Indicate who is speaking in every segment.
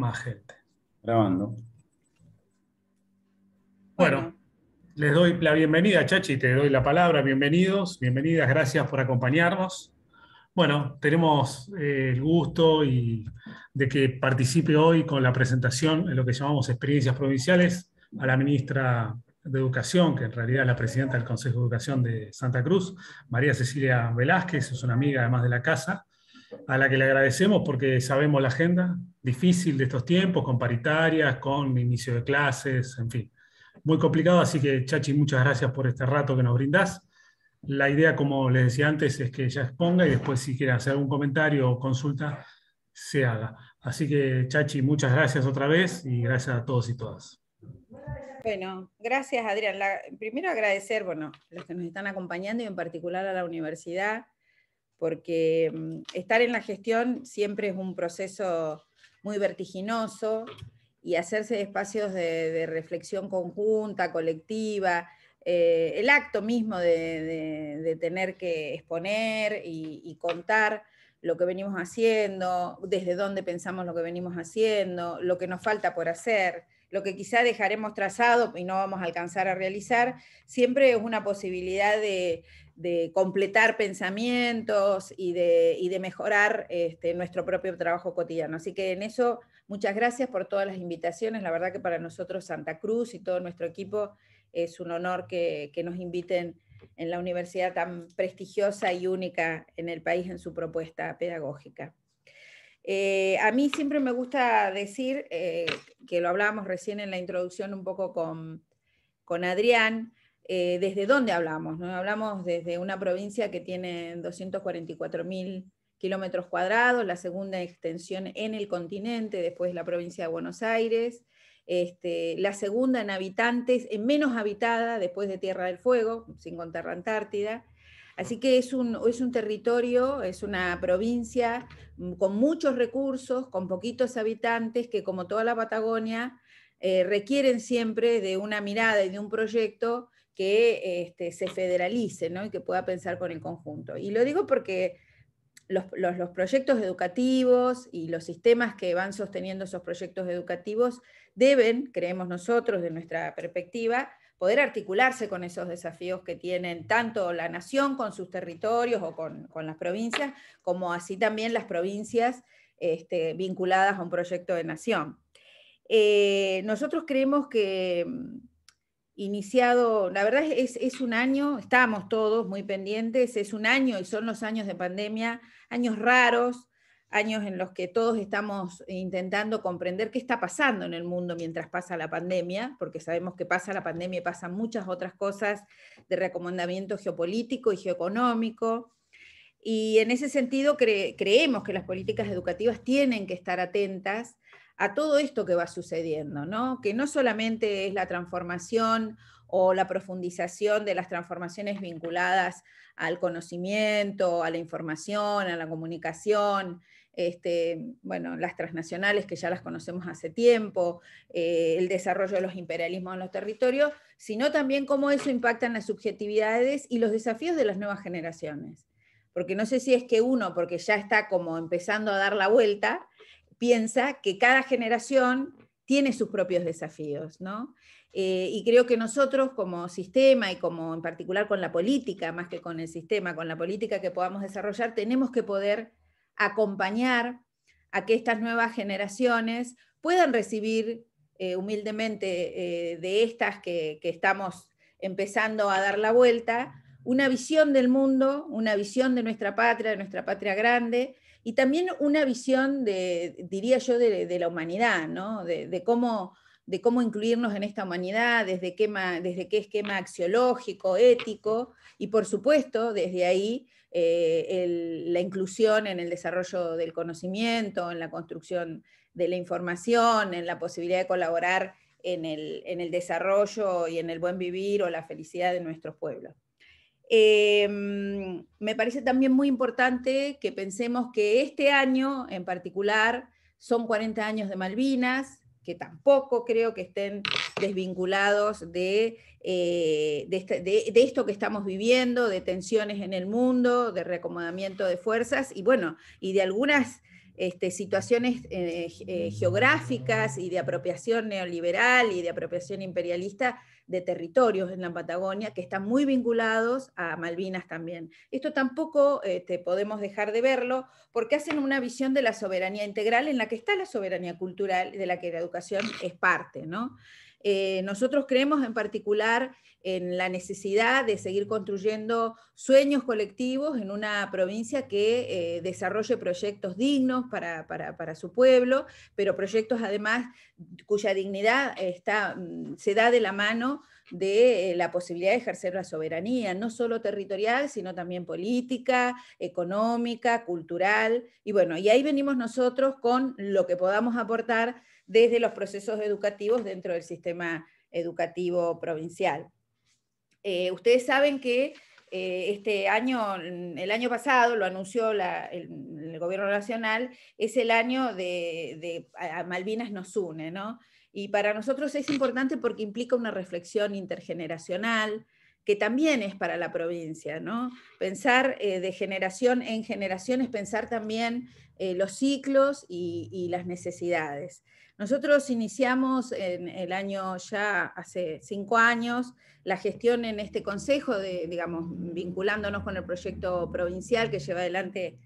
Speaker 1: más gente. Grabando. Bueno, les doy la bienvenida, Chachi, te doy la palabra. Bienvenidos, bienvenidas, gracias por acompañarnos. Bueno, tenemos eh, el gusto y de que participe hoy con la presentación en lo que llamamos experiencias provinciales a la ministra de Educación, que en realidad es la presidenta del Consejo de Educación de Santa Cruz, María Cecilia Velázquez, es una amiga además de la casa, a la que le agradecemos porque sabemos la agenda difícil de estos tiempos, con paritarias, con inicio de clases, en fin. Muy complicado, así que Chachi, muchas gracias por este rato que nos brindás. La idea, como les decía antes, es que ella exponga y después si quiere hacer algún comentario o consulta, se haga. Así que Chachi, muchas gracias otra vez y gracias a todos y todas.
Speaker 2: Bueno, gracias Adrián. primero agradecer, bueno, los que nos están acompañando y en particular a la universidad porque mm, estar en la gestión siempre es un proceso muy vertiginoso y hacerse espacios de, reflexión conjunta, colectiva, eh, el acto mismo de, tener que exponer y, y, contar lo que venimos haciendo, desde dónde pensamos lo que venimos haciendo, lo que nos falta por hacer, lo que quizá dejaremos trazado y no vamos a alcanzar a realizar, siempre es una posibilidad de, de completar pensamientos y de, mejorar este, nuestro propio trabajo cotidiano. Así que en eso, muchas gracias por todas las invitaciones. La verdad que para nosotros Santa Cruz y todo nuestro equipo es un honor que, nos inviten en la universidad tan prestigiosa y única en el país en su propuesta pedagógica. Eh, a mí siempre me gusta decir, eh, que lo hablábamos recién en la introducción un poco con Adrián, eh, desde dónde hablamos. Hablamos desde una provincia que tiene 244.000 kilómetros cuadrados, la segunda extensión en el continente, después la provincia de Buenos Aires, este, la segunda en habitantes, en menos habitada después de Tierra del Fuego, sin contar la Antártida. Así que es un, territorio, es una provincia mm, con muchos recursos, con poquitos habitantes, que como toda la Patagonia, eh, requieren siempre de una mirada y de un proyecto que este, se federalice y que pueda pensar con el conjunto. Y lo digo porque los, proyectos educativos y los sistemas que van sosteniendo esos proyectos educativos deben, creemos nosotros, de nuestra perspectiva, poder articularse con esos desafíos que tienen tanto la nación con sus territorios o con, las provincias, como así también las provincias este, vinculadas a un proyecto de nación. Eh, nosotros creemos que iniciado, la verdad es, es un año, estamos todos muy pendientes, es un año y son los años de pandemia, años raros, años en los que todos estamos intentando comprender qué está pasando en el mundo mientras pasa la pandemia, porque sabemos que pasa la pandemia y pasan muchas otras cosas de recomendamiento geopolítico y geoeconómico. Y en ese sentido creemos que las políticas educativas tienen que estar atentas a todo esto que va sucediendo, ¿no? que no solamente es la transformación o la profundización de las transformaciones vinculadas al conocimiento, a la información, a la comunicación, este, bueno, las transnacionales que ya las conocemos hace tiempo, eh, el desarrollo de los imperialismos en los territorios, sino también cómo eso impacta en las subjetividades y los desafíos de las nuevas generaciones. Porque no sé si es que uno, porque ya está como empezando a dar la vuelta, piensa que cada generación tiene sus propios desafíos, eh, y creo que nosotros como sistema y como en particular con la política, más que con el sistema, con la política que podamos desarrollar, tenemos que poder acompañar a que estas nuevas generaciones puedan recibir eh, humildemente eh, de estas que estamos empezando a dar la vuelta, una visión del mundo, una visión de nuestra patria, de nuestra patria grande, y también una visión de, diría yo, de, la humanidad, De, cómo, de cómo incluirnos en esta humanidad, desde qué, desde qué esquema axiológico, ético, y por supuesto, desde ahí eh, la inclusión en el desarrollo del conocimiento, en la construcción de la información, en la posibilidad de colaborar en el, en el desarrollo y en el buen vivir o la felicidad de nuestros pueblos. Em, me parece también muy importante que pensemos que este año en particular son 40 años de Malvinas, que tampoco creo que estén desvinculados eh, este, de, esto que estamos viviendo, de tensiones en el mundo, de reacomodamiento de fuerzas y bueno, y de algunas este, situaciones eh, eh, geográficas y de apropiación neoliberal y de apropiación imperialista de territorios en la Patagonia que están muy vinculados a Malvinas también. Esto tampoco te este, podemos dejar de verlo porque hacen una visión de la soberanía integral en la que está la soberanía cultural de la que la educación es parte, ¿no? Eh, nosotros creemos en particular en la necesidad de seguir construyendo sueños colectivos en una provincia que eh, desarrolle proyectos dignos para, su pueblo, pero proyectos además cuya dignidad mm, se da de la mano de eh, la posibilidad de ejercer la soberanía, no solo territorial, sino también política, económica, cultural. Y bueno, y ahí venimos nosotros con lo que podamos aportar desde los procesos educativos dentro del sistema educativo provincial. Eh, ustedes saben que eh, este año, el año pasado, lo anunció el, gobierno nacional, es el año de, Malvinas nos une, ¿no? Y para nosotros es importante porque implica una reflexión intergeneracional, que también es para la provincia, ¿no? Pensar eh, de generación en generación es pensar también los ciclos y las necesidades. Nosotros iniciamos en el año ya hace cinco años la gestión en este consejo, de, digamos, vinculándonos con el proyecto provincial que lleva adelante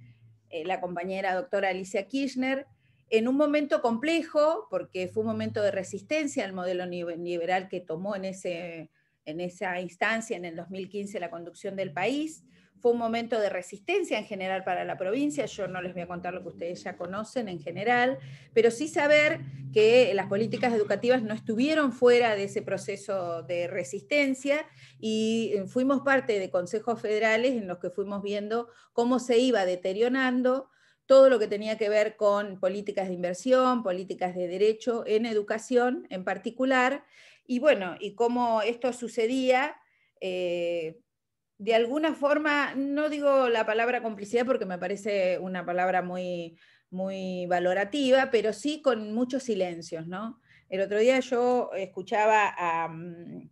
Speaker 2: eh, la compañera doctora Alicia Kirchner, en un momento complejo, porque fue un momento de resistencia al modelo neoliberal que tomó en, en esa instancia, en el 2015, la conducción del país fue un momento de resistencia en general para la provincia, yo no les voy a contar lo que ustedes ya conocen en general, pero sí saber que las políticas educativas no estuvieron fuera de ese proceso de resistencia y eh, fuimos parte de consejos federales en los que fuimos viendo cómo se iba deteriorando todo lo que tenía que ver con políticas de inversión, políticas de derecho en educación en particular, y bueno, y cómo esto sucedía eh, de alguna forma, no digo la palabra complicidad porque me parece una palabra muy, muy valorativa, pero sí con muchos silencios, ¿no? El otro día yo escuchaba a, mm,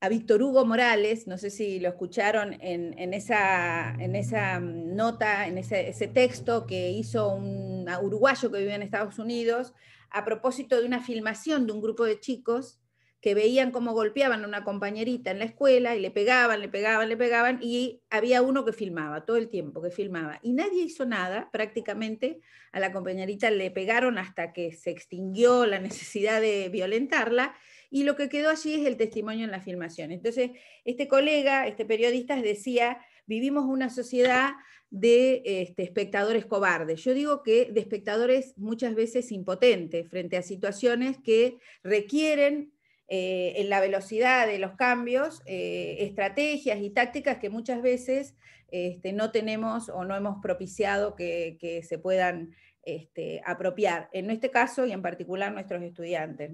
Speaker 2: a Víctor Hugo Morales, no sé si lo escucharon en, en, esa, en esa, mm, nota, en ese, ese texto que hizo un uruguayo que vive en Estados Unidos, a propósito de una filmación de un grupo de chicos que veían cómo golpeaban a una compañerita en la escuela y le pegaban, le pegaban, le pegaban, y había uno que filmaba todo el tiempo, que filmaba. Y nadie hizo nada, prácticamente a la compañerita le pegaron hasta que se extinguió la necesidad de violentarla, y lo que quedó allí es el testimonio en la filmación. Entonces, este colega, este periodista decía, vivimos una sociedad de este, espectadores cobardes. Yo digo que de espectadores muchas veces impotentes frente a situaciones que requieren eh, en la velocidad de los cambios, eh, estrategias y tácticas que muchas veces este, no tenemos o no hemos propiciado que, se puedan este, apropiar, en este caso y en particular nuestros estudiantes.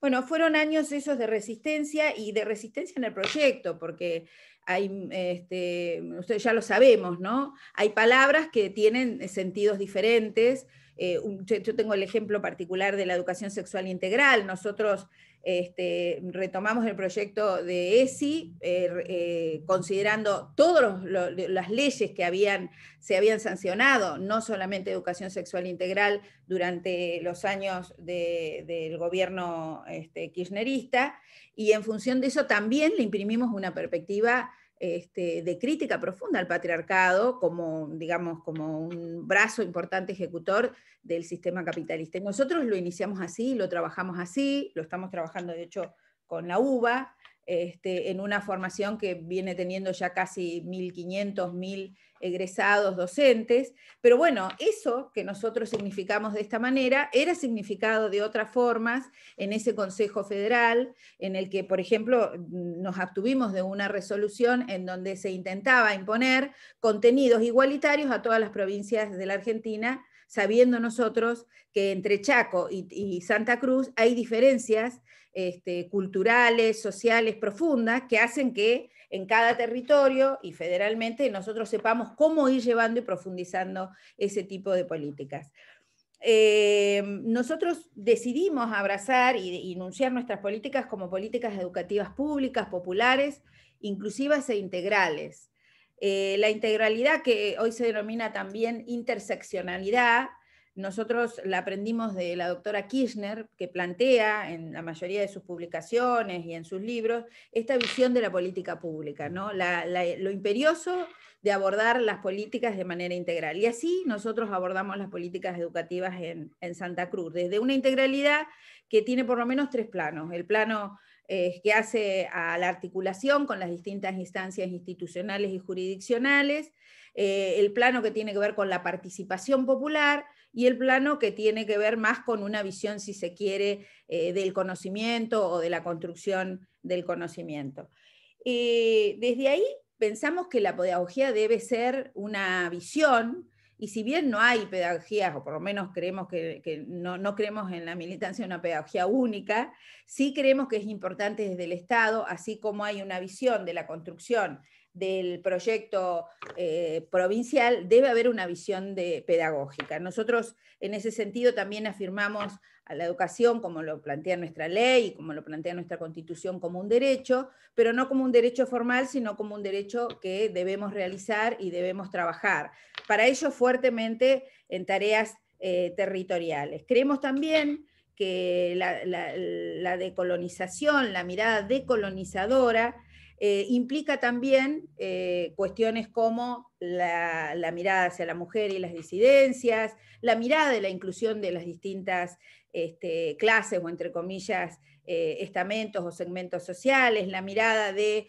Speaker 2: Bueno, fueron años esos de resistencia y de resistencia en el proyecto, porque hay, este, ustedes ya lo sabemos, ¿no? Hay palabras que tienen sentidos diferentes. Eh, yo, tengo el ejemplo particular de la educación sexual integral. Nosotros este, retomamos el proyecto de ESI, eh, eh, considerando todas las leyes que habían, se habían sancionado, no solamente educación sexual integral durante los años del gobierno este, kirchnerista, y en función de eso también le imprimimos una perspectiva este, de crítica profunda al patriarcado como, digamos, como un brazo importante ejecutor del sistema capitalista. nosotros lo iniciamos así, lo trabajamos así, lo estamos trabajando de hecho con la UBA, este, en una formación que viene teniendo ya casi 1.500, 1.000 egresados, docentes, pero bueno, eso que nosotros significamos de esta manera era significado de otras formas en ese Consejo Federal, en el que, por ejemplo, nos abstuvimos de una resolución en donde se intentaba imponer contenidos igualitarios a todas las provincias de la Argentina, sabiendo nosotros que entre Chaco y, Santa Cruz hay diferencias este, culturales, sociales profundas que hacen que en cada territorio y federalmente nosotros sepamos cómo ir llevando y profundizando ese tipo de políticas. Eh, nosotros decidimos abrazar y enunciar nuestras políticas como políticas educativas públicas, populares, inclusivas e integrales. Eh, la integralidad, que hoy se denomina también interseccionalidad, nosotros la aprendimos de la doctora Kirchner, que plantea en la mayoría de sus publicaciones y en sus libros esta visión de la política pública, lo imperioso de abordar las políticas de manera integral. Y así nosotros abordamos las políticas educativas en, Santa Cruz, desde una integralidad que tiene por lo menos tres planos. El plano eh, que hace a la articulación con las distintas instancias institucionales y jurisdiccionales, eh, el plano que tiene que ver con la participación popular y el plano que tiene que ver más con una visión, si se quiere, eh, del conocimiento o de la construcción del conocimiento. Eh, desde ahí pensamos que la pedagogía debe ser una visión, y si bien no hay pedagogías, o por lo menos creemos que, no, no, creemos en la militancia una pedagogía única, sí creemos que es importante desde el Estado, así como hay una visión de la construcción del proyecto eh, provincial, debe haber una visión de, pedagógica. Nosotros en ese sentido también afirmamos a la educación, como lo plantea nuestra ley y como lo plantea nuestra constitución, como un derecho, pero no como un derecho formal, sino como un derecho que debemos realizar y debemos trabajar. Para ello fuertemente en tareas eh, territoriales. Creemos también que la decolonización, la mirada decolonizadora, eh, implica también eh, cuestiones como la, mirada hacia la mujer y las disidencias, la mirada de la inclusión de las distintas este, clases o entre comillas eh, estamentos o segmentos sociales, la mirada de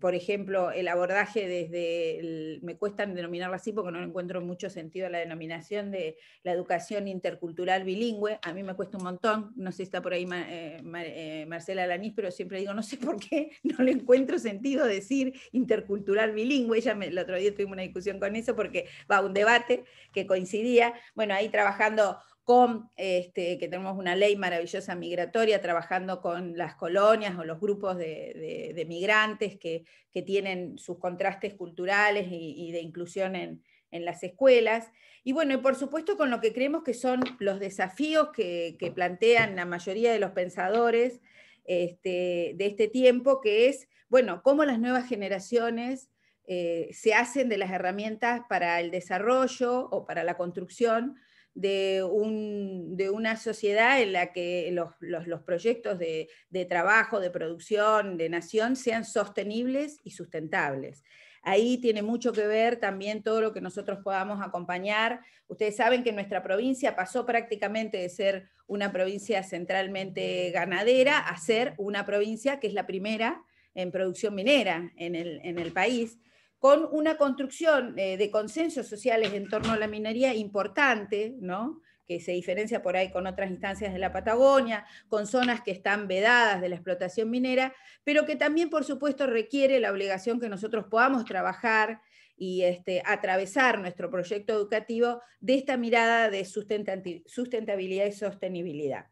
Speaker 2: por ejemplo, el abordaje desde, me cuesta denominarlo así porque no encuentro mucho sentido la denominación de la educación intercultural bilingüe, a mí me cuesta un montón, no sé si está por ahí eh, eh, Marcela Lanís, pero siempre digo, no sé por qué, no le encuentro sentido decir intercultural bilingüe, ya el otro día tuvimos una discusión con eso porque va un debate que coincidía, bueno, ahí trabajando con, este, que tenemos una ley maravillosa migratoria, trabajando con las colonias o los grupos de, migrantes que, tienen sus contrastes culturales y, de inclusión en, las escuelas. Y bueno, y por supuesto con lo que creemos que son los desafíos que, plantean la mayoría de los pensadores este, de este tiempo, que es, bueno, cómo las nuevas generaciones... Eh, se hacen de las herramientas para el desarrollo o para la construcción de, una sociedad en la que los, proyectos de, trabajo, de producción, de nación sean sostenibles y sustentables. Ahí tiene mucho que ver también todo lo que nosotros podamos acompañar. Ustedes saben que nuestra provincia pasó prácticamente de ser una provincia centralmente ganadera a ser una provincia que es la primera en producción minera en el país con una construcción eh, de consensos sociales en torno a la minería importante, ¿no? que se diferencia por ahí con otras instancias de la Patagonia, con zonas que están vedadas de la explotación minera, pero que también, por supuesto, requiere la obligación que nosotros podamos trabajar y este, atravesar nuestro proyecto educativo de esta mirada de sustentabilidad y sostenibilidad.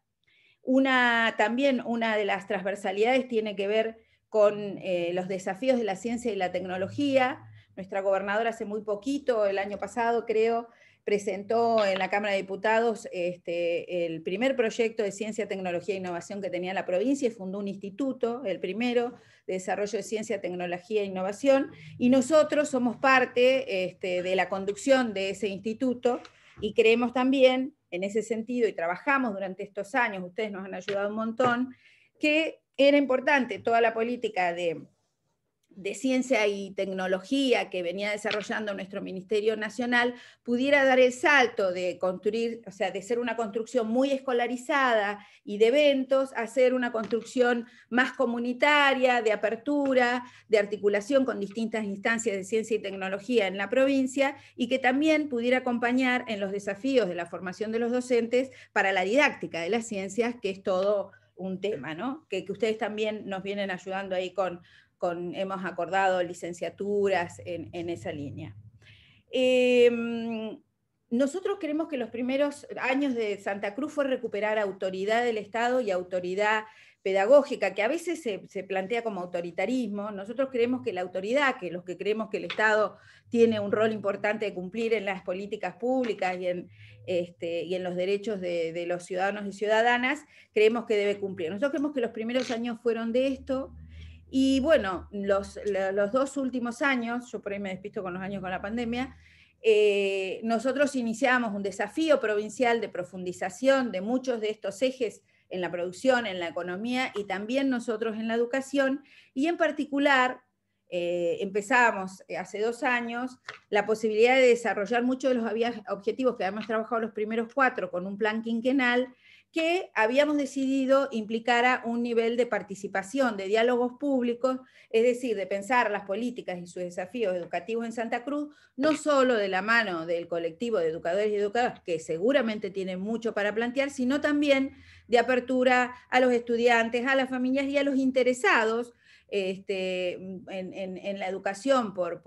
Speaker 2: Una, también una de las transversalidades tiene que ver con eh, los desafíos de la ciencia y la tecnología. Nuestra gobernadora hace muy poquito, el año pasado creo, presentó en la Cámara de Diputados este, el primer proyecto de ciencia, tecnología e innovación que tenía la provincia y fundó un instituto, el primero, de desarrollo de ciencia, tecnología e innovación. Y nosotros somos parte este, de la conducción de ese instituto y creemos también en ese sentido y trabajamos durante estos años, ustedes nos han ayudado un montón, que era importante toda la política de, de ciencia y tecnología que venía desarrollando nuestro Ministerio Nacional pudiera dar el salto de construir, o sea, de ser una construcción muy escolarizada y de eventos a ser una construcción más comunitaria, de apertura, de articulación con distintas instancias de ciencia y tecnología en la provincia y que también pudiera acompañar en los desafíos de la formación de los docentes para la didáctica de las ciencias, que es todo un tema, ¿no? Que, ustedes también nos vienen ayudando ahí con, con hemos acordado licenciaturas en, en esa línea. Em, nosotros queremos que los primeros años de Santa Cruz fue recuperar autoridad del Estado y autoridad pedagógica que a veces se, plantea como autoritarismo, nosotros creemos que la autoridad, que los que creemos que el Estado tiene un rol importante de cumplir en las políticas públicas y en, este, y en los derechos de, los ciudadanos y ciudadanas, creemos que debe cumplir. Nosotros creemos que los primeros años fueron de esto y bueno, los, dos últimos años, yo por ahí me despisto con los años con la pandemia, eh, nosotros iniciamos un desafío provincial de profundización de muchos de estos ejes en la producción, en la economía y también nosotros en la educación. Y en particular, eh, empezamos eh, hace dos años la posibilidad de desarrollar muchos de los objetivos que habíamos trabajado los primeros cuatro con un plan quinquenal que habíamos decidido implicara un nivel de participación, de diálogos públicos, es decir, de pensar las políticas y sus desafíos educativos en Santa Cruz, no solo de la mano del colectivo de educadores y educadoras, que seguramente tienen mucho para plantear, sino también de apertura a los estudiantes, a las familias y a los interesados este, en, la educación por,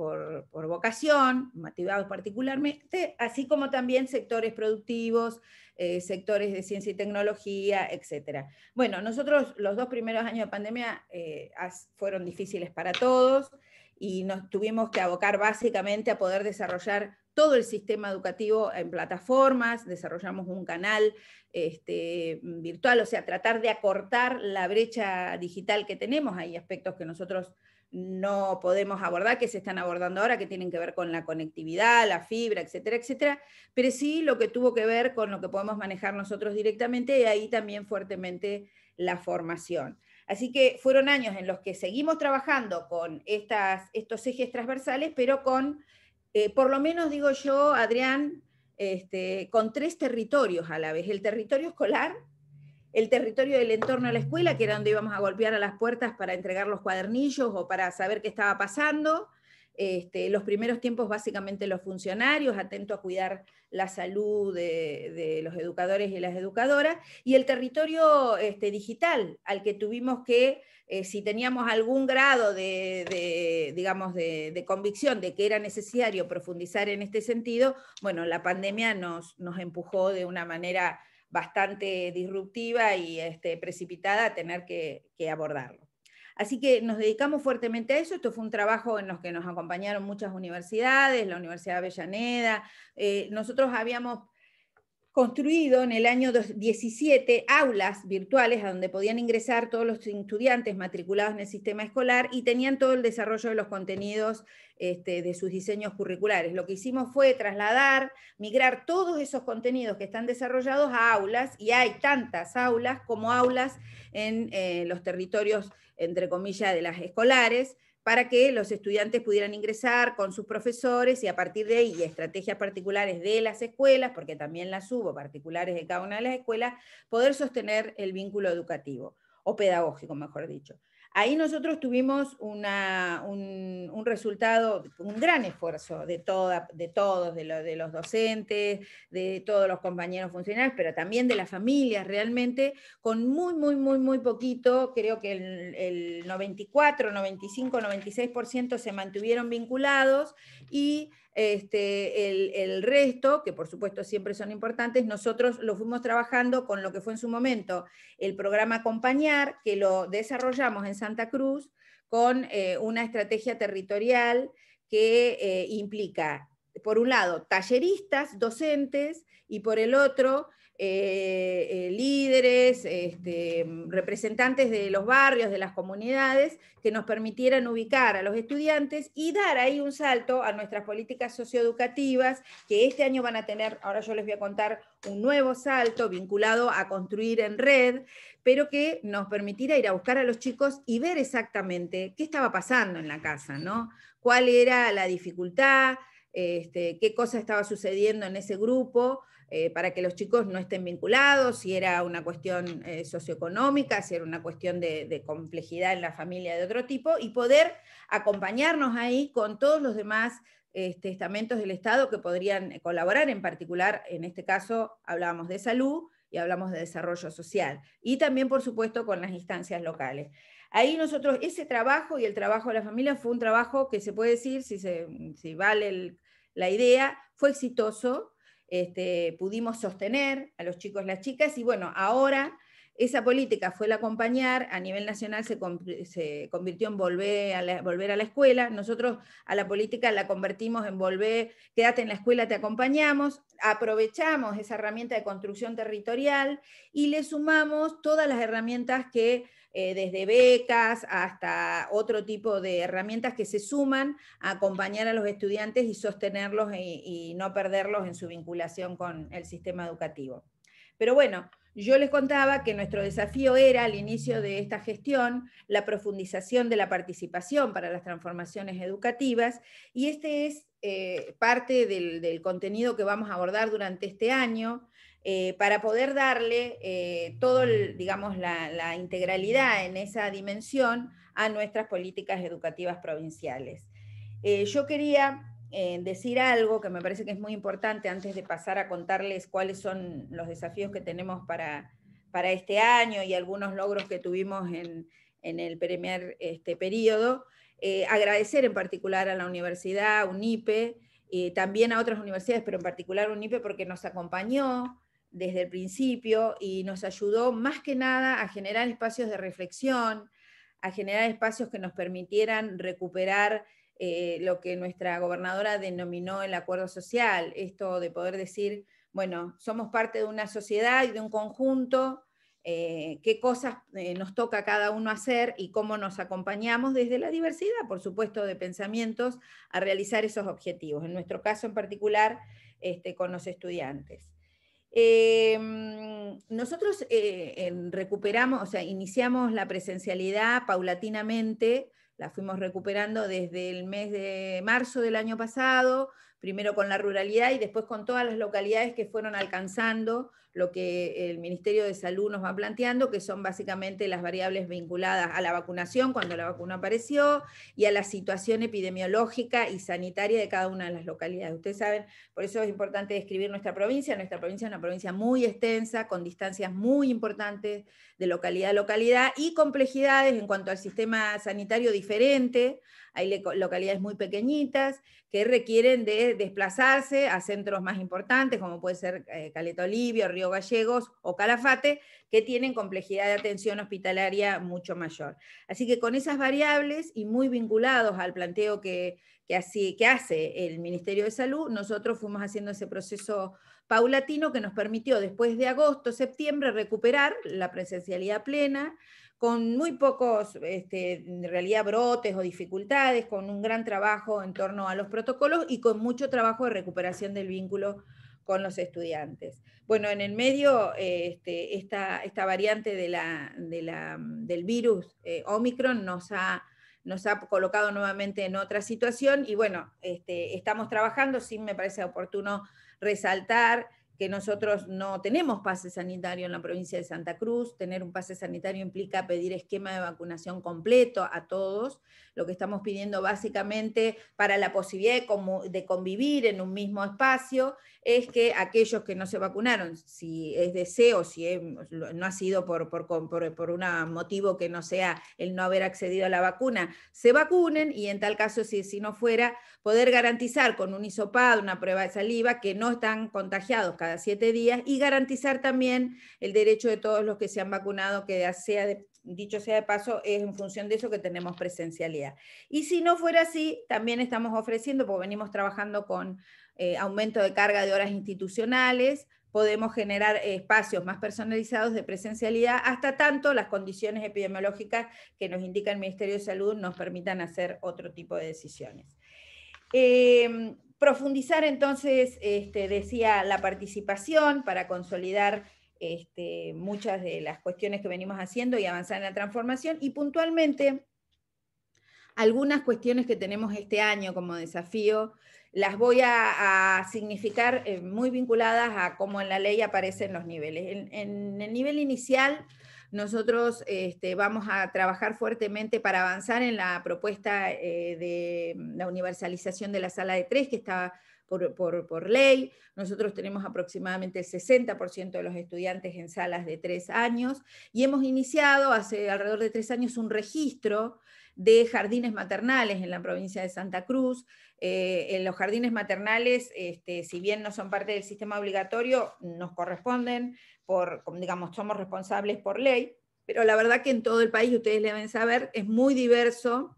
Speaker 2: vocación, motivados particularmente, así como también sectores productivos, eh, sectores de ciencia y tecnología, etc. Bueno, nosotros los dos primeros años de pandemia eh, fueron difíciles para todos y nos tuvimos que abocar básicamente a poder desarrollar todo el sistema educativo en plataformas, desarrollamos un canal este, virtual, o sea, tratar de acortar la brecha digital que tenemos. Hay aspectos que nosotros no podemos abordar, que se están abordando ahora, que tienen que ver con la conectividad, la fibra, etcétera, etcétera, pero sí lo que tuvo que ver con lo que podemos manejar nosotros directamente y ahí también fuertemente la formación. Así que fueron años en los que seguimos trabajando con estos ejes transversales, pero con, eh, por lo menos digo yo, Adrián, este, con tres territorios a la vez. El territorio escolar, el territorio del entorno a la escuela, que era donde íbamos a golpear a las puertas para entregar los cuadernillos o para saber qué estaba pasando, este, los primeros tiempos básicamente los funcionarios, atento a cuidar la salud de, los educadores y las educadoras, y el territorio este, digital, al que tuvimos que, eh, si teníamos algún grado de, digamos, de, convicción de que era necesario profundizar en este sentido, bueno, la pandemia nos, nos empujó de una manera bastante disruptiva y este, precipitada a tener que abordarlo. Así que nos dedicamos fuertemente a eso. Esto fue un trabajo en los que nos acompañaron muchas universidades, la Universidad de Avellaneda. Eh, nosotros habíamos construido en el año 2017 aulas virtuales a donde podían ingresar todos los estudiantes matriculados en el sistema escolar y tenían todo el desarrollo de los contenidos este, de sus diseños curriculares. Lo que hicimos fue trasladar, migrar todos esos contenidos que están desarrollados a aulas, y hay tantas aulas como aulas en eh, los territorios entre comillas, de las escolares, para que los estudiantes pudieran ingresar con sus profesores y a partir de ahí estrategias particulares de las escuelas, porque también las hubo particulares de cada una de las escuelas, poder sostener el vínculo educativo o pedagógico, mejor dicho. Ahí nosotros tuvimos un, resultado, un gran esfuerzo de, de todos, de, los docentes, de todos los compañeros funcionarios, pero también de las familias, realmente, con muy, muy, muy, muy poquito, creo que el, el 94, 95, 96% se mantuvieron vinculados y este, el, resto, que por supuesto siempre son importantes, nosotros lo fuimos trabajando con lo que fue en su momento el programa Acompañar, que lo desarrollamos en Santa Cruz con eh, una estrategia territorial que eh, implica, por un lado, talleristas, docentes, y por el otro, eh, eh, líderes, este, mm, representantes de los barrios, de las comunidades, que nos permitieran ubicar a los estudiantes y dar ahí un salto a nuestras políticas socioeducativas, que este año van a tener, ahora yo les voy a contar un nuevo salto vinculado a construir en red, pero que nos permitiera ir a buscar a los chicos y ver exactamente qué estaba pasando en la casa, ¿Cuál era la dificultad? Este, qué cosa estaba sucediendo en ese grupo eh, para que los chicos no estén vinculados, si era una cuestión eh, socioeconómica, si era una cuestión de, complejidad en la familia de otro tipo, y poder acompañarnos ahí con todos los demás este, estamentos del Estado que podrían eh, colaborar, en particular, en este caso hablábamos de salud y hablamos de desarrollo social, y también, por supuesto, con las instancias locales. Ahí nosotros, ese trabajo y el trabajo de la familia fue un trabajo que se puede decir, si, vale la idea, fue exitoso, este, pudimos sostener a los chicos, las chicas, y bueno, ahora esa política fue el acompañar, a nivel nacional se, convirtió en volver a, la, volver a la escuela, nosotros a la política la convertimos en volver, quédate en la escuela, te acompañamos, aprovechamos esa herramienta de construcción territorial y le sumamos todas las herramientas que eh, desde becas hasta otro tipo de herramientas que se suman a acompañar a los estudiantes y sostenerlos y no perderlos en su vinculación con el sistema educativo. Pero bueno, yo les contaba que nuestro desafío era, al inicio de esta gestión, la profundización de la participación para las transformaciones educativas, y este es eh, parte del, contenido que vamos a abordar durante este año, eh, para poder darle toda eh, todo, digamos, la, integralidad en esa dimensión a nuestras políticas educativas provinciales. yo quería decir algo que me parece que es muy importante antes de pasar a contarles cuáles son los desafíos que tenemos para, este año y algunos logros que tuvimos en, el primer este, periodo. Eh, agradecer en particular a la universidad, UNIPE, y eh, también a otras universidades, pero en particular UNIPE porque nos acompañó desde el principio y nos ayudó más que nada a generar espacios de reflexión, a generar espacios que nos permitieran recuperar eh, lo que nuestra gobernadora denominó el acuerdo social, esto de poder decir, bueno, somos parte de una sociedad y de un conjunto, eh, qué cosas eh, nos toca cada uno hacer y cómo nos acompañamos desde la diversidad, por supuesto, de pensamientos a realizar esos objetivos, en nuestro caso en particular este, con los estudiantes. Em, nosotros recuperamos, o sea, iniciamos la presencialidad paulatinamente la fuimos recuperando desde el mes de marzo del año pasado, primero con la ruralidad y después con todas las localidades que fueron alcanzando lo que el Ministerio de Salud nos va planteando, que son básicamente las variables vinculadas a la vacunación, cuando la vacuna apareció, y a la situación epidemiológica y sanitaria de cada una de las localidades. Ustedes saben, por eso es importante describir nuestra provincia. Nuestra provincia es una provincia muy extensa, con distancias muy importantes de localidad a localidad y complejidades en cuanto al sistema sanitario diferente hay localidades muy pequeñitas que requieren de desplazarse a centros más importantes, como puede ser eh, Caleta Olivia, Río Gallegos o Calafate, que tienen complejidad de atención hospitalaria mucho mayor. Así que con esas variables y muy vinculados al planteo que, que hace el Ministerio de Salud, nosotros fuimos haciendo ese proceso paulatino que nos permitió después de agosto, septiembre, recuperar la presencialidad plena, con muy pocos, este, en realidad, brotes o dificultades, con un gran trabajo en torno a los protocolos y con mucho trabajo de recuperación del vínculo con los estudiantes. Bueno, en el medio, este, esta, variante de mm, del virus eh, Omicron nos ha, nos ha colocado nuevamente en otra situación y bueno, este, estamos trabajando, sí me parece oportuno resaltar que nosotros no tenemos pase sanitario en la provincia de Santa Cruz. Tener un pase sanitario implica pedir esquema de vacunación completo a todos. Lo que estamos pidiendo básicamente para la posibilidad de, convivir en un mismo espacio es que aquellos que no se vacunaron, si es deseo, si no ha sido por, por, un motivo que no sea el no haber accedido a la vacuna, se vacunen y en tal caso, si, si no fuera, poder garantizar con un hisopado, una prueba de saliva, que no están contagiados cada siete días y garantizar también el derecho de todos los que se han vacunado, que sea dicho sea de paso, es en función de eso que tenemos presencialidad. Y si no fuera así, también estamos ofreciendo, porque venimos trabajando con eh, aumento de carga de horas institucionales, podemos generar espacios más personalizados de presencialidad, hasta tanto las condiciones epidemiológicas que nos indica el Ministerio de Salud nos permitan hacer otro tipo de decisiones. Em, profundizar entonces, este, decía, la participación para consolidar este, muchas de las cuestiones que venimos haciendo y avanzar en la transformación y puntualmente algunas cuestiones que tenemos este año como desafío las voy a, significar eh, muy vinculadas a cómo en la ley aparecen los niveles. En, el nivel inicial, nosotros este, vamos a trabajar fuertemente para avanzar en la propuesta eh, de la universalización de la sala de tres, que está por, por, ley. Nosotros tenemos aproximadamente el 60% de los estudiantes en salas de tres años y hemos iniciado hace alrededor de tres años un registro de jardines maternales en la provincia de Santa Cruz. Eh, en los jardines maternales, este, si bien no son parte del sistema obligatorio, nos corresponden, por, digamos, somos responsables por ley, pero la verdad que en todo el país, ustedes deben saber, es muy diverso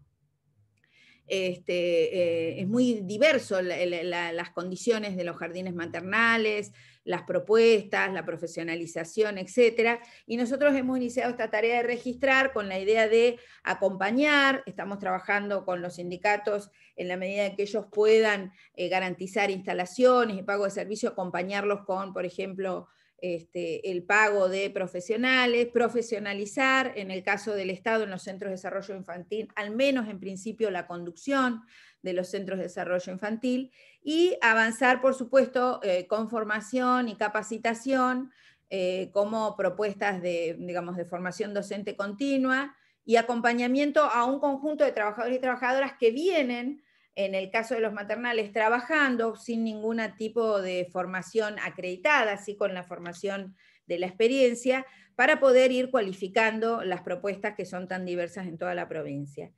Speaker 2: este, eh, es muy diverso las condiciones de los jardines maternales, las propuestas, la profesionalización, etcétera. Y nosotros hemos iniciado esta tarea de registrar con la idea de acompañar, estamos trabajando con los sindicatos en la medida en que ellos puedan eh, garantizar instalaciones y pago de servicio, acompañarlos con, por ejemplo, este, el pago de profesionales, profesionalizar, en el caso del Estado, en los centros de desarrollo infantil, al menos en principio la conducción de los centros de desarrollo infantil, y avanzar, por supuesto, eh, con formación y capacitación eh, como propuestas de, de formación docente continua y acompañamiento a un conjunto de trabajadores y trabajadoras que vienen en el caso de los maternales, trabajando sin ningún tipo de formación acreditada, así con la formación de la experiencia, para poder ir cualificando las propuestas que son tan diversas en toda la provincia.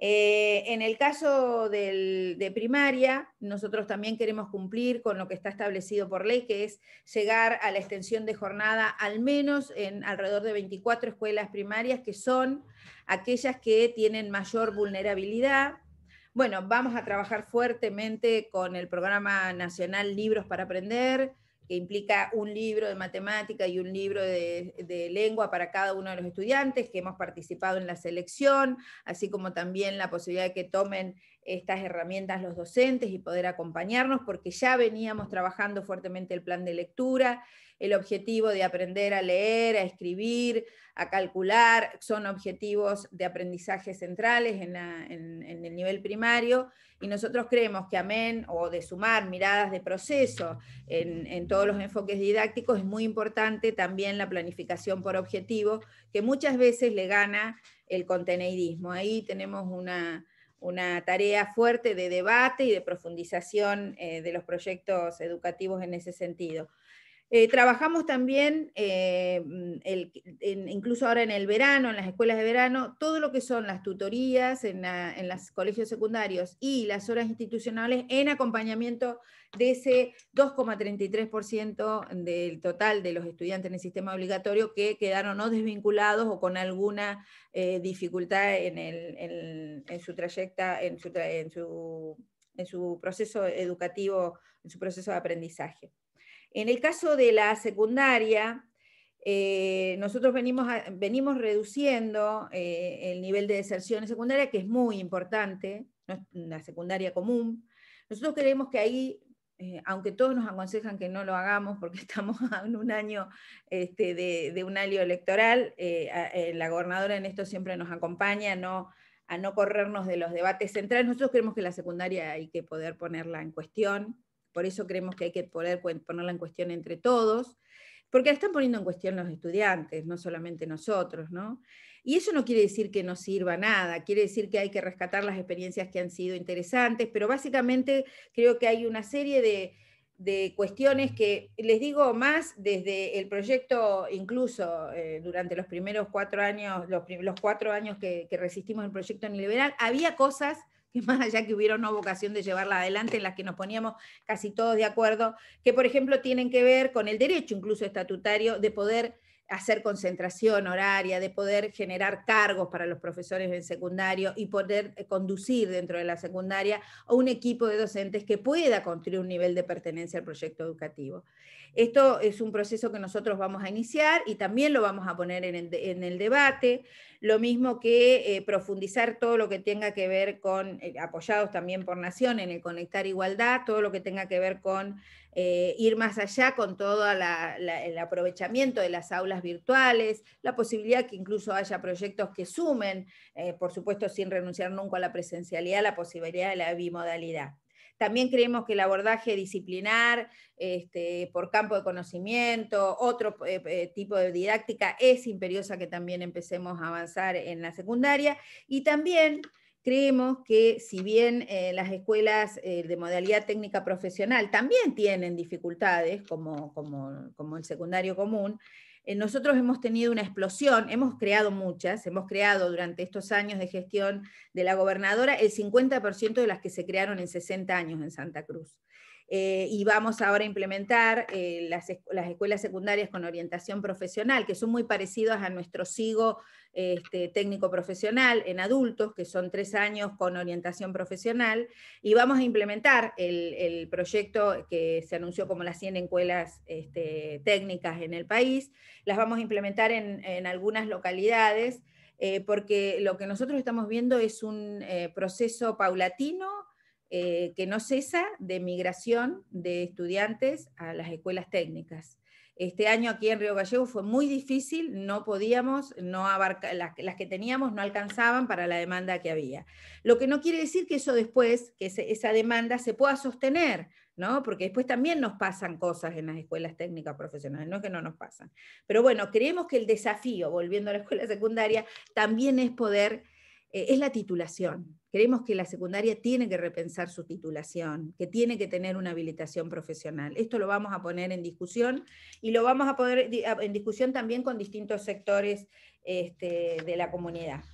Speaker 2: Eh, en el caso de primaria, nosotros también queremos cumplir con lo que está establecido por ley, que es llegar a la extensión de jornada al menos en alrededor de 24 escuelas primarias, que son aquellas que tienen mayor vulnerabilidad bueno, vamos a trabajar fuertemente con el programa nacional Libros para Aprender, que implica un libro de matemática y un libro de, lengua para cada uno de los estudiantes que hemos participado en la selección, así como también la posibilidad de que tomen estas herramientas los docentes y poder acompañarnos, porque ya veníamos trabajando fuertemente el plan de lectura el objetivo de aprender a leer, a escribir, a calcular, son objetivos de aprendizaje centrales en, el nivel primario, y nosotros creemos que amén o de sumar miradas de proceso en, todos los enfoques didácticos es muy importante también la planificación por objetivo, que muchas veces le gana el conteneidismo. Ahí tenemos una, tarea fuerte de debate y de profundización eh, de los proyectos educativos en ese sentido. Eh, trabajamos también, eh, mm, incluso ahora en el verano, en las escuelas de verano, todo lo que son las tutorías en, los colegios secundarios y las horas institucionales en acompañamiento de ese 2,33% del total de los estudiantes en el sistema obligatorio que quedaron no desvinculados o con alguna eh, dificultad en, su trayecto, en su proceso educativo, en su proceso de aprendizaje. En el caso de la secundaria, eh, nosotros venimos, reduciendo eh, el nivel de deserción en secundaria, que es muy importante, La secundaria común. Nosotros creemos que ahí, eh, aunque todos nos aconsejan que no lo hagamos porque estamos en un año este, de, un año electoral, la gobernadora en esto siempre nos acompaña a no corrernos de los debates centrales. Nosotros creemos que la secundaria hay que poder ponerla en cuestión por eso creemos que hay que ponerla en cuestión entre todos, porque la están poniendo en cuestión los estudiantes, no solamente nosotros, ¿no? Y eso no quiere decir que no sirva nada, quiere decir que hay que rescatar las experiencias que han sido interesantes, pero básicamente creo que hay una serie de, cuestiones que, les digo más, desde el proyecto, incluso eh, durante los primeros cuatro años, los, cuatro años que, que resistimos el proyecto neoliberal, había cosas que más allá que hubiera una vocación de llevarla adelante, en las que nos poníamos casi todos de acuerdo, que por ejemplo tienen que ver con el derecho incluso estatutario de poder hacer concentración horaria, de poder generar cargos para los profesores en secundario y poder eh, conducir dentro de la secundaria o un equipo de docentes que pueda construir un nivel de pertenencia al proyecto educativo. Esto es un proceso que nosotros vamos a iniciar y también lo vamos a poner en el, debate, lo mismo que eh, profundizar todo lo que tenga que ver con, eh, apoyados también por Nación en el Conectar Igualdad, todo lo que tenga que ver con eh, ir más allá con todo el aprovechamiento de las aulas virtuales, la posibilidad que incluso haya proyectos que sumen, eh, por supuesto sin renunciar nunca a la presencialidad, la posibilidad de la bimodalidad. También creemos que el abordaje disciplinar este, por campo de conocimiento, otro eh, tipo de didáctica, es imperiosa que también empecemos a avanzar en la secundaria. Y también Creemos que si bien eh, las escuelas eh, de modalidad técnica profesional también tienen dificultades, como, el secundario común, eh, nosotros hemos tenido una explosión, hemos creado muchas, hemos creado durante estos años de gestión de la gobernadora el 50% de las que se crearon en 60 años en Santa Cruz. Eh, y vamos ahora a implementar eh, las, escuelas secundarias con orientación profesional, que son muy parecidas a nuestro SIGO este, técnico profesional en adultos, que son tres años con orientación profesional, y vamos a implementar el, proyecto que se anunció como las 100 escuelas este, técnicas en el país, las vamos a implementar en, algunas localidades. Eh, porque lo que nosotros estamos viendo es un proceso paulatino eh, que no cesa de migración de estudiantes a las escuelas técnicas. Este año aquí en Río Gallego fue muy difícil, no podíamos, no las, que teníamos no alcanzaban para la demanda que había. Lo que no quiere decir que eso después, que esa demanda se pueda sostener, ¿no? Porque después también nos pasan cosas en las escuelas técnicas profesionales, no es que no nos pasan. Pero bueno, creemos que el desafío, volviendo a la escuela secundaria, también es poder, eh, es la titulación. Creemos que la secundaria tiene que repensar su titulación, que tiene que tener una habilitación profesional. Esto lo vamos a poner en discusión y lo vamos a poner en discusión también con distintos sectores este, de la comunidad.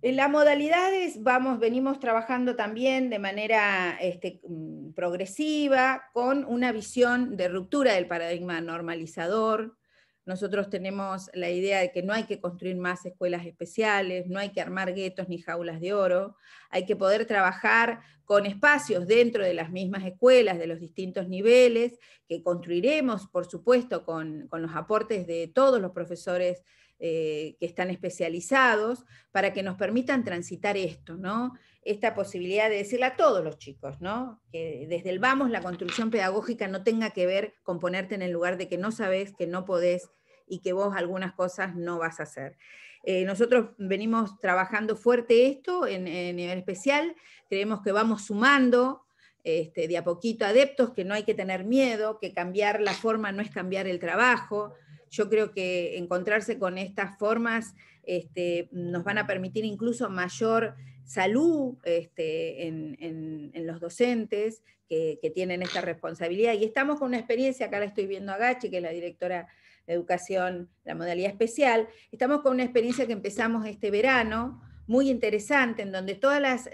Speaker 2: En las modalidades vamos, venimos trabajando también de manera este, mm, progresiva con una visión de ruptura del paradigma normalizador, nosotros tenemos la idea de que no hay que construir más escuelas especiales, no hay que armar guetos ni jaulas de oro, hay que poder trabajar con espacios dentro de las mismas escuelas, de los distintos niveles, que construiremos, por supuesto, con, los aportes de todos los profesores eh, que están especializados, para que nos permitan transitar esto, ¿no? Esta posibilidad de decirle a todos los chicos, ¿no? Que desde el vamos la construcción pedagógica no tenga que ver con ponerte en el lugar de que no sabes, que no podés y que vos algunas cosas no vas a hacer. Eh, nosotros venimos trabajando fuerte esto en, nivel especial, creemos que vamos sumando este, de a poquito adeptos, que no hay que tener miedo, que cambiar la forma no es cambiar el trabajo, yo creo que encontrarse con estas formas este, nos van a permitir incluso mayor salud este, en, los docentes que, tienen esta responsabilidad. Y estamos con una experiencia, acá la estoy viendo a Gachi, que es la directora de educación, la modalidad especial, estamos con una experiencia que empezamos este verano, muy interesante, en donde todas las,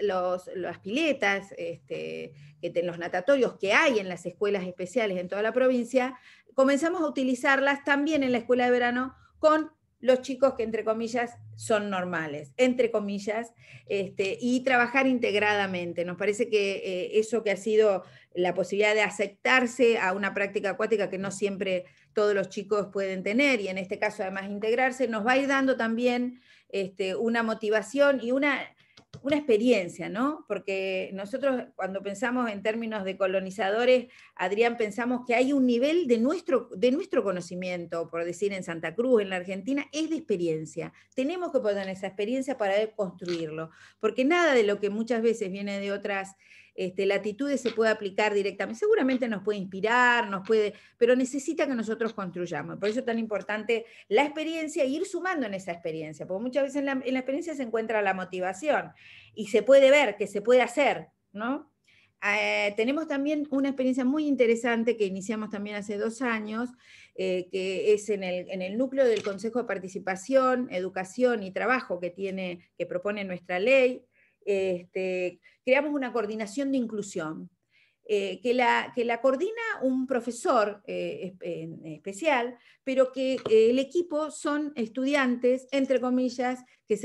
Speaker 2: piletas, este, que, los natatorios que hay en las escuelas especiales en toda la provincia, comenzamos a utilizarlas también en la escuela de verano con los chicos que entre comillas son normales, entre comillas, este, y trabajar integradamente. Nos parece que eh, eso que ha sido la posibilidad de aceptarse a una práctica acuática que no siempre todos los chicos pueden tener, y en este caso además integrarse, nos va a ir dando también este, una motivación y una una experiencia, ¿no? Porque nosotros cuando pensamos en términos de colonizadores, Adrián, pensamos que hay un nivel de nuestro, de nuestro conocimiento, por decir, en Santa Cruz, en la Argentina, es de experiencia. Tenemos que poner esa experiencia para construirlo, porque nada de lo que muchas veces viene de otras este, la se puede aplicar directamente. Seguramente nos puede inspirar, nos puede, pero necesita que nosotros construyamos. Por eso es tan importante la experiencia e ir sumando en esa experiencia, porque muchas veces en la, experiencia se encuentra la motivación y se puede ver que se puede hacer, ¿no? Eh, tenemos también una experiencia muy interesante que iniciamos también hace dos años, eh, que es en el, núcleo del Consejo de Participación, Educación y Trabajo que, tiene, que propone nuestra ley, este, creamos una coordinación de inclusión, eh, que, la, coordina un profesor eh, especial, pero que eh, el equipo son estudiantes, entre comillas, que,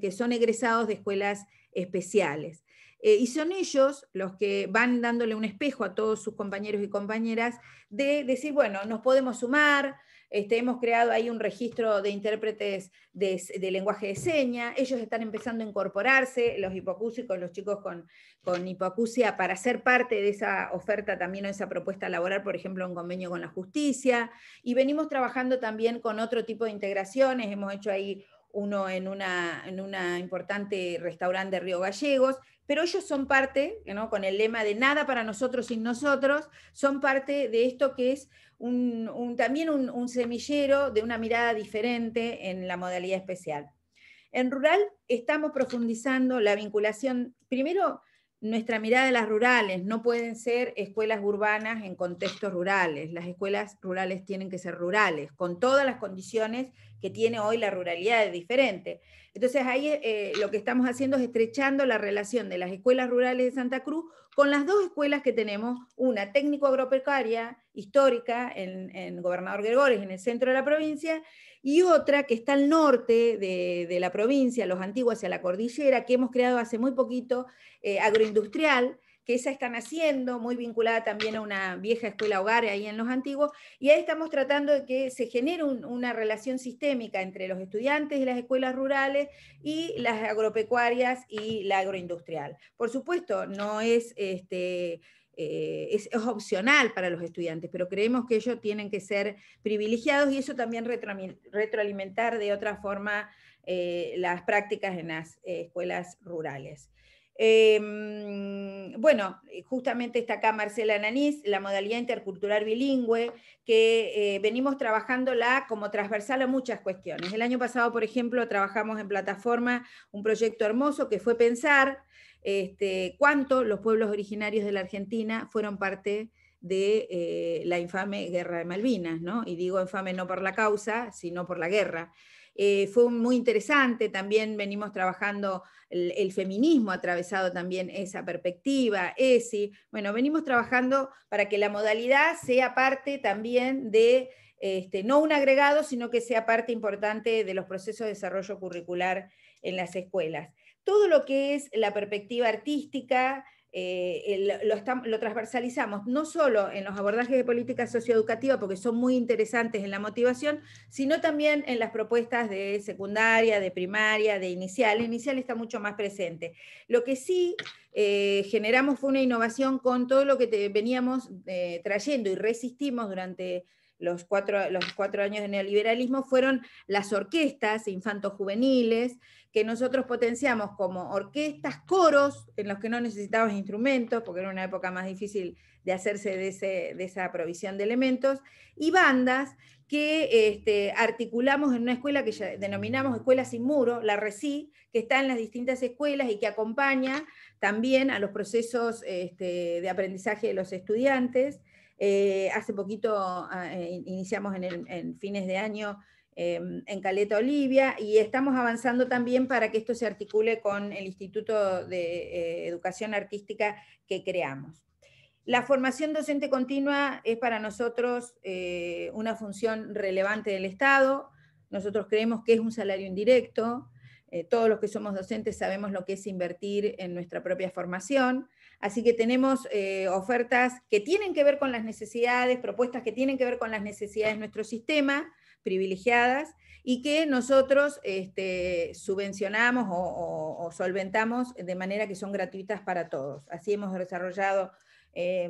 Speaker 2: que son egresados de escuelas especiales. y son ellos los que van dándole un espejo a todos sus compañeros y compañeras de decir, bueno, nos podemos sumar, este, hemos creado ahí un registro de intérpretes de, lenguaje de seña. Ellos están empezando a incorporarse, los hipoacúsicos, los chicos con, con hipoacusia, para ser parte de esa oferta también o esa propuesta laboral, por ejemplo, un convenio con la justicia. Y venimos trabajando también con otro tipo de integraciones. Hemos hecho ahí uno en una, en una importante restaurante de Río Gallegos, pero ellos son parte, ¿no? con el lema de nada para nosotros sin nosotros, son parte de esto que es un, también un semillero de una mirada diferente en la modalidad especial. En rural estamos profundizando la vinculación, primero nuestra mirada de las rurales, no pueden ser escuelas urbanas en contextos rurales, las escuelas rurales tienen que ser rurales, con todas las condiciones que tiene hoy la ruralidad es diferente. Entonces ahí eh, lo que estamos haciendo es estrechando la relación de las escuelas rurales de Santa Cruz con las dos escuelas que tenemos, una técnico agropecuaria histórica en, en Gobernador Gregores, en el centro de la provincia, y otra que está al norte de, la provincia, Los Antiguos hacia la cordillera, que hemos creado hace muy poquito, eh, agroindustrial, que esa están haciendo, muy vinculada también a una vieja escuela hogar ahí en los antiguos, y ahí estamos tratando de que se genere una relación sistémica entre los estudiantes de las escuelas rurales y las agropecuarias y la agroindustrial. Por supuesto, no es este, eh, es, opcional para los estudiantes, pero creemos que ellos tienen que ser privilegiados y eso también retroalimentar de otra forma eh, las prácticas en las eh, escuelas rurales. Em, bueno, justamente está acá Marcela Nanís, la modalidad intercultural bilingüe, que venimos trabajándola como transversal a muchas cuestiones. El año pasado, por ejemplo, trabajamos en plataforma un proyecto hermoso que fue pensar este, cuánto los pueblos originarios de la Argentina fueron parte de eh, la infame guerra de Malvinas, ¿no? Y digo infame no por la causa, sino por la guerra. Eh, fue muy interesante, también venimos trabajando el, feminismo, atravesado también esa perspectiva, ESI. Bueno, venimos trabajando para que la modalidad sea parte también de, este, no un agregado, sino que sea parte importante de los procesos de desarrollo curricular en las escuelas todo lo que es la perspectiva artística, eh, lo, transversalizamos no solo en los abordajes de política socioeducativa, porque son muy interesantes en la motivación, sino también en las propuestas de secundaria, de primaria, de inicial. inicial está mucho más presente. Lo que sí eh, generamos fue una innovación con todo lo que veníamos eh, trayendo y resistimos durante los cuatro, los cuatro años de neoliberalismo fueron las orquestas infantos juveniles que nosotros potenciamos como orquestas, coros, en los que no necesitábamos instrumentos, porque era una época más difícil de hacerse de, esa provisión de elementos, y bandas que este, articulamos en una escuela que ya denominamos Escuela Sin Muro, la RECI, que está en las distintas escuelas y que acompaña también a los procesos este, de aprendizaje de los estudiantes. Eh, hace poquito ah, eh, iniciamos en, fines de año em, en Caleta Olivia y estamos avanzando también para que esto se articule con el Instituto de eh, Educación Artística que creamos. La formación docente continua es para nosotros una función relevante del Estado. Nosotros creemos que es un salario indirecto. todos los que somos docentes sabemos lo que es invertir en nuestra propia formación. Así que tenemos eh, ofertas que tienen que ver con las necesidades, propuestas que tienen que ver con las necesidades de nuestro sistema, privilegiadas, y que nosotros este, subvencionamos o, solventamos de manera que son gratuitas para todos. Así hemos desarrollado eh,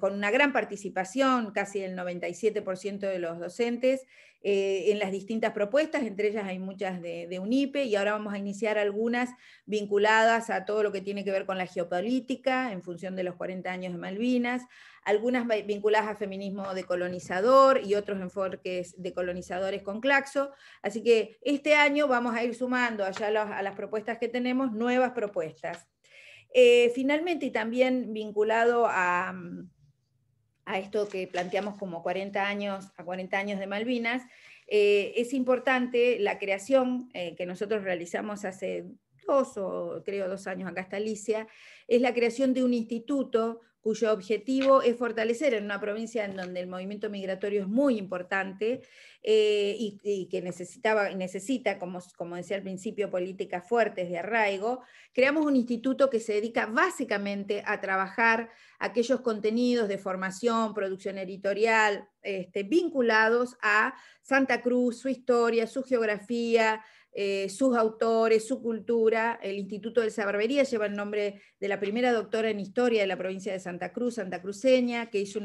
Speaker 2: con una gran participación, casi el 97% de los docentes, eh, en las distintas propuestas, entre ellas hay muchas de, UNIPE, y ahora vamos a iniciar algunas vinculadas a todo lo que tiene que ver con la geopolítica, en función de los 40 años de Malvinas, algunas vinculadas a feminismo decolonizador y otros enfoques decolonizadores con Claxo, así que este año vamos a ir sumando allá a las propuestas que tenemos, nuevas propuestas. Eh, finalmente, y también vinculado a... Mm, a esto que planteamos como 40 años, a 40 años de Malvinas, eh, es importante la creación eh, que nosotros realizamos hace dos o creo dos años, acá está Alicia, es la creación de un instituto cuyo objetivo es fortalecer en una provincia en donde el movimiento migratorio es muy importante eh, y, que necesitaba, necesita, como, como decía al principio, políticas fuertes de arraigo, creamos un instituto que se dedica básicamente a trabajar aquellos contenidos de formación, producción editorial, este, vinculados a Santa Cruz, su historia, su geografía, eh, sus autores, su cultura. El Instituto de Sabarbería lleva el nombre de la primera doctora en historia de la provincia de Santa Cruz, santa cruceña, que hizo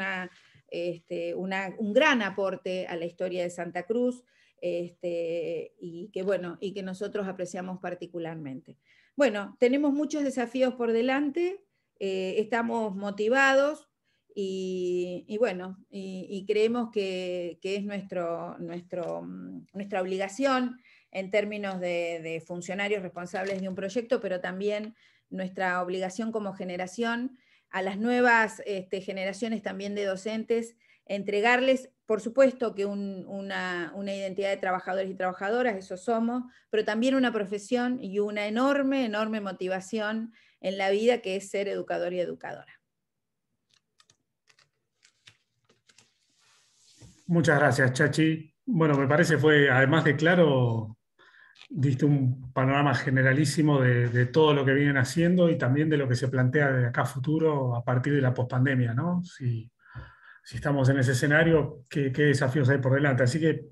Speaker 2: este, un gran aporte a la historia de Santa Cruz. Este, y que bueno, y que nosotros apreciamos particularmente. Bueno, tenemos muchos desafíos por delante, eh, estamos motivados y, creemos que, es mm, nuestra obligación en términos de, funcionarios responsables de un proyecto, pero también nuestra obligación como generación a las nuevas este, generaciones también de docentes, entregarles, por supuesto, que una, identidad de trabajadores y trabajadoras, eso somos, pero también una profesión y una enorme, enorme motivación en la vida que es ser educador y educadora.
Speaker 1: Muchas gracias, Chachi. Bueno, me parece fue, además de claro, Viste un panorama generalísimo de, todo lo que vienen haciendo y también de lo que se plantea de acá a futuro a partir de la pospandemia, ¿no? Si, estamos en ese escenario, ¿qué, desafíos hay por delante? Así que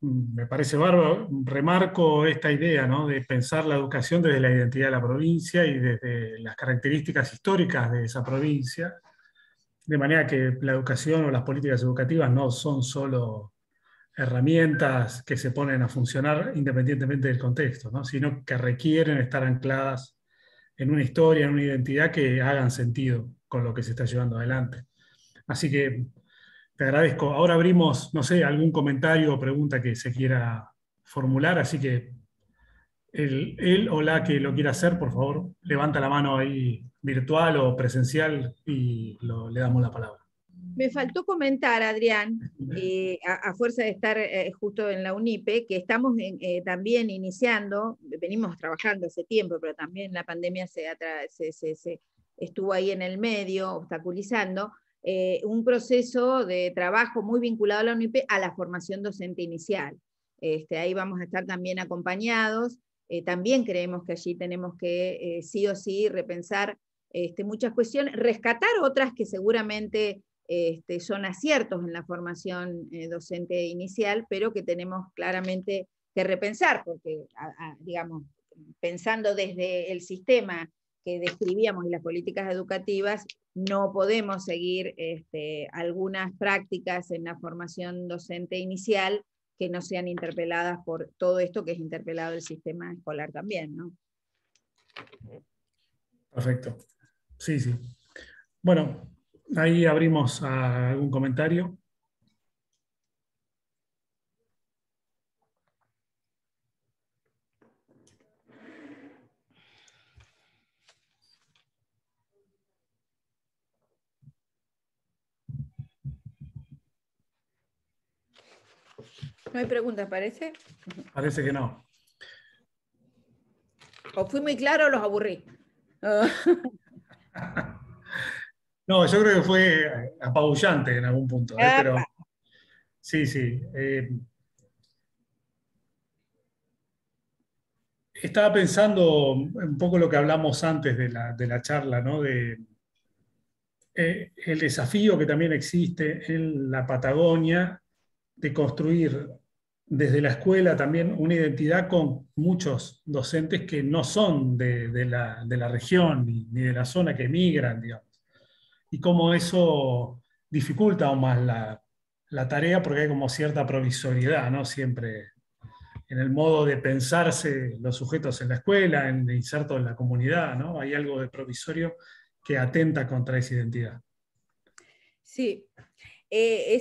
Speaker 1: mm, me parece bárbaro, remarco esta idea, De pensar la educación desde la identidad de la provincia y desde las características históricas de esa provincia, de manera que la educación o las políticas educativas no son solo herramientas que se ponen a funcionar independientemente del contexto, sino que requieren estar ancladas en una historia, en una identidad que hagan sentido con lo que se está llevando adelante. Así que te agradezco. Ahora abrimos, no sé, algún comentario o pregunta que se quiera formular, así que el, él o la que lo quiera hacer, por favor, levanta la mano ahí virtual o presencial y le damos la palabra.
Speaker 2: Me faltó comentar, Adrián, eh, a, fuerza de estar eh, justo en la UNIPE, que estamos eh, también iniciando, venimos trabajando hace tiempo, pero también la pandemia se, estuvo ahí en el medio, obstaculizando, un proceso de trabajo muy vinculado a la UNIPE a la formación docente inicial. Este, ahí vamos a estar también acompañados. también creemos que allí tenemos que sí o sí repensar este, muchas cuestiones, rescatar otras que seguramente este, son aciertos en la formación eh, docente inicial, pero que tenemos claramente que repensar, porque, digamos, pensando desde el sistema que describíamos y las políticas educativas, no podemos seguir este, algunas prácticas en la formación docente inicial que no sean interpeladas por todo esto que es interpelado el sistema escolar también, ¿no?
Speaker 1: Perfecto. Sí, sí. Bueno, Ahí abrimos algún comentario.
Speaker 2: No hay preguntas, parece.
Speaker 1: Parece que no.
Speaker 2: O fui muy claro o los aburrí.
Speaker 1: No, yo creo que fue apabullante en algún punto, ¿eh? pero sí, sí. Eh, estaba pensando un poco lo que hablamos antes de la, charla, ¿no? De, eh, el desafío que también existe en la Patagonia de construir desde la escuela también una identidad con muchos docentes que no son de, la, región ni de la zona que emigran, digamos y cómo eso dificulta aún más la, tarea porque hay como cierta provisoriedad, ¿no? Siempre en el modo de pensarse los sujetos en la escuela, en el inserto en la comunidad, ¿no? Hay algo de provisorio que atenta contra esa identidad.
Speaker 2: Sí. Eh,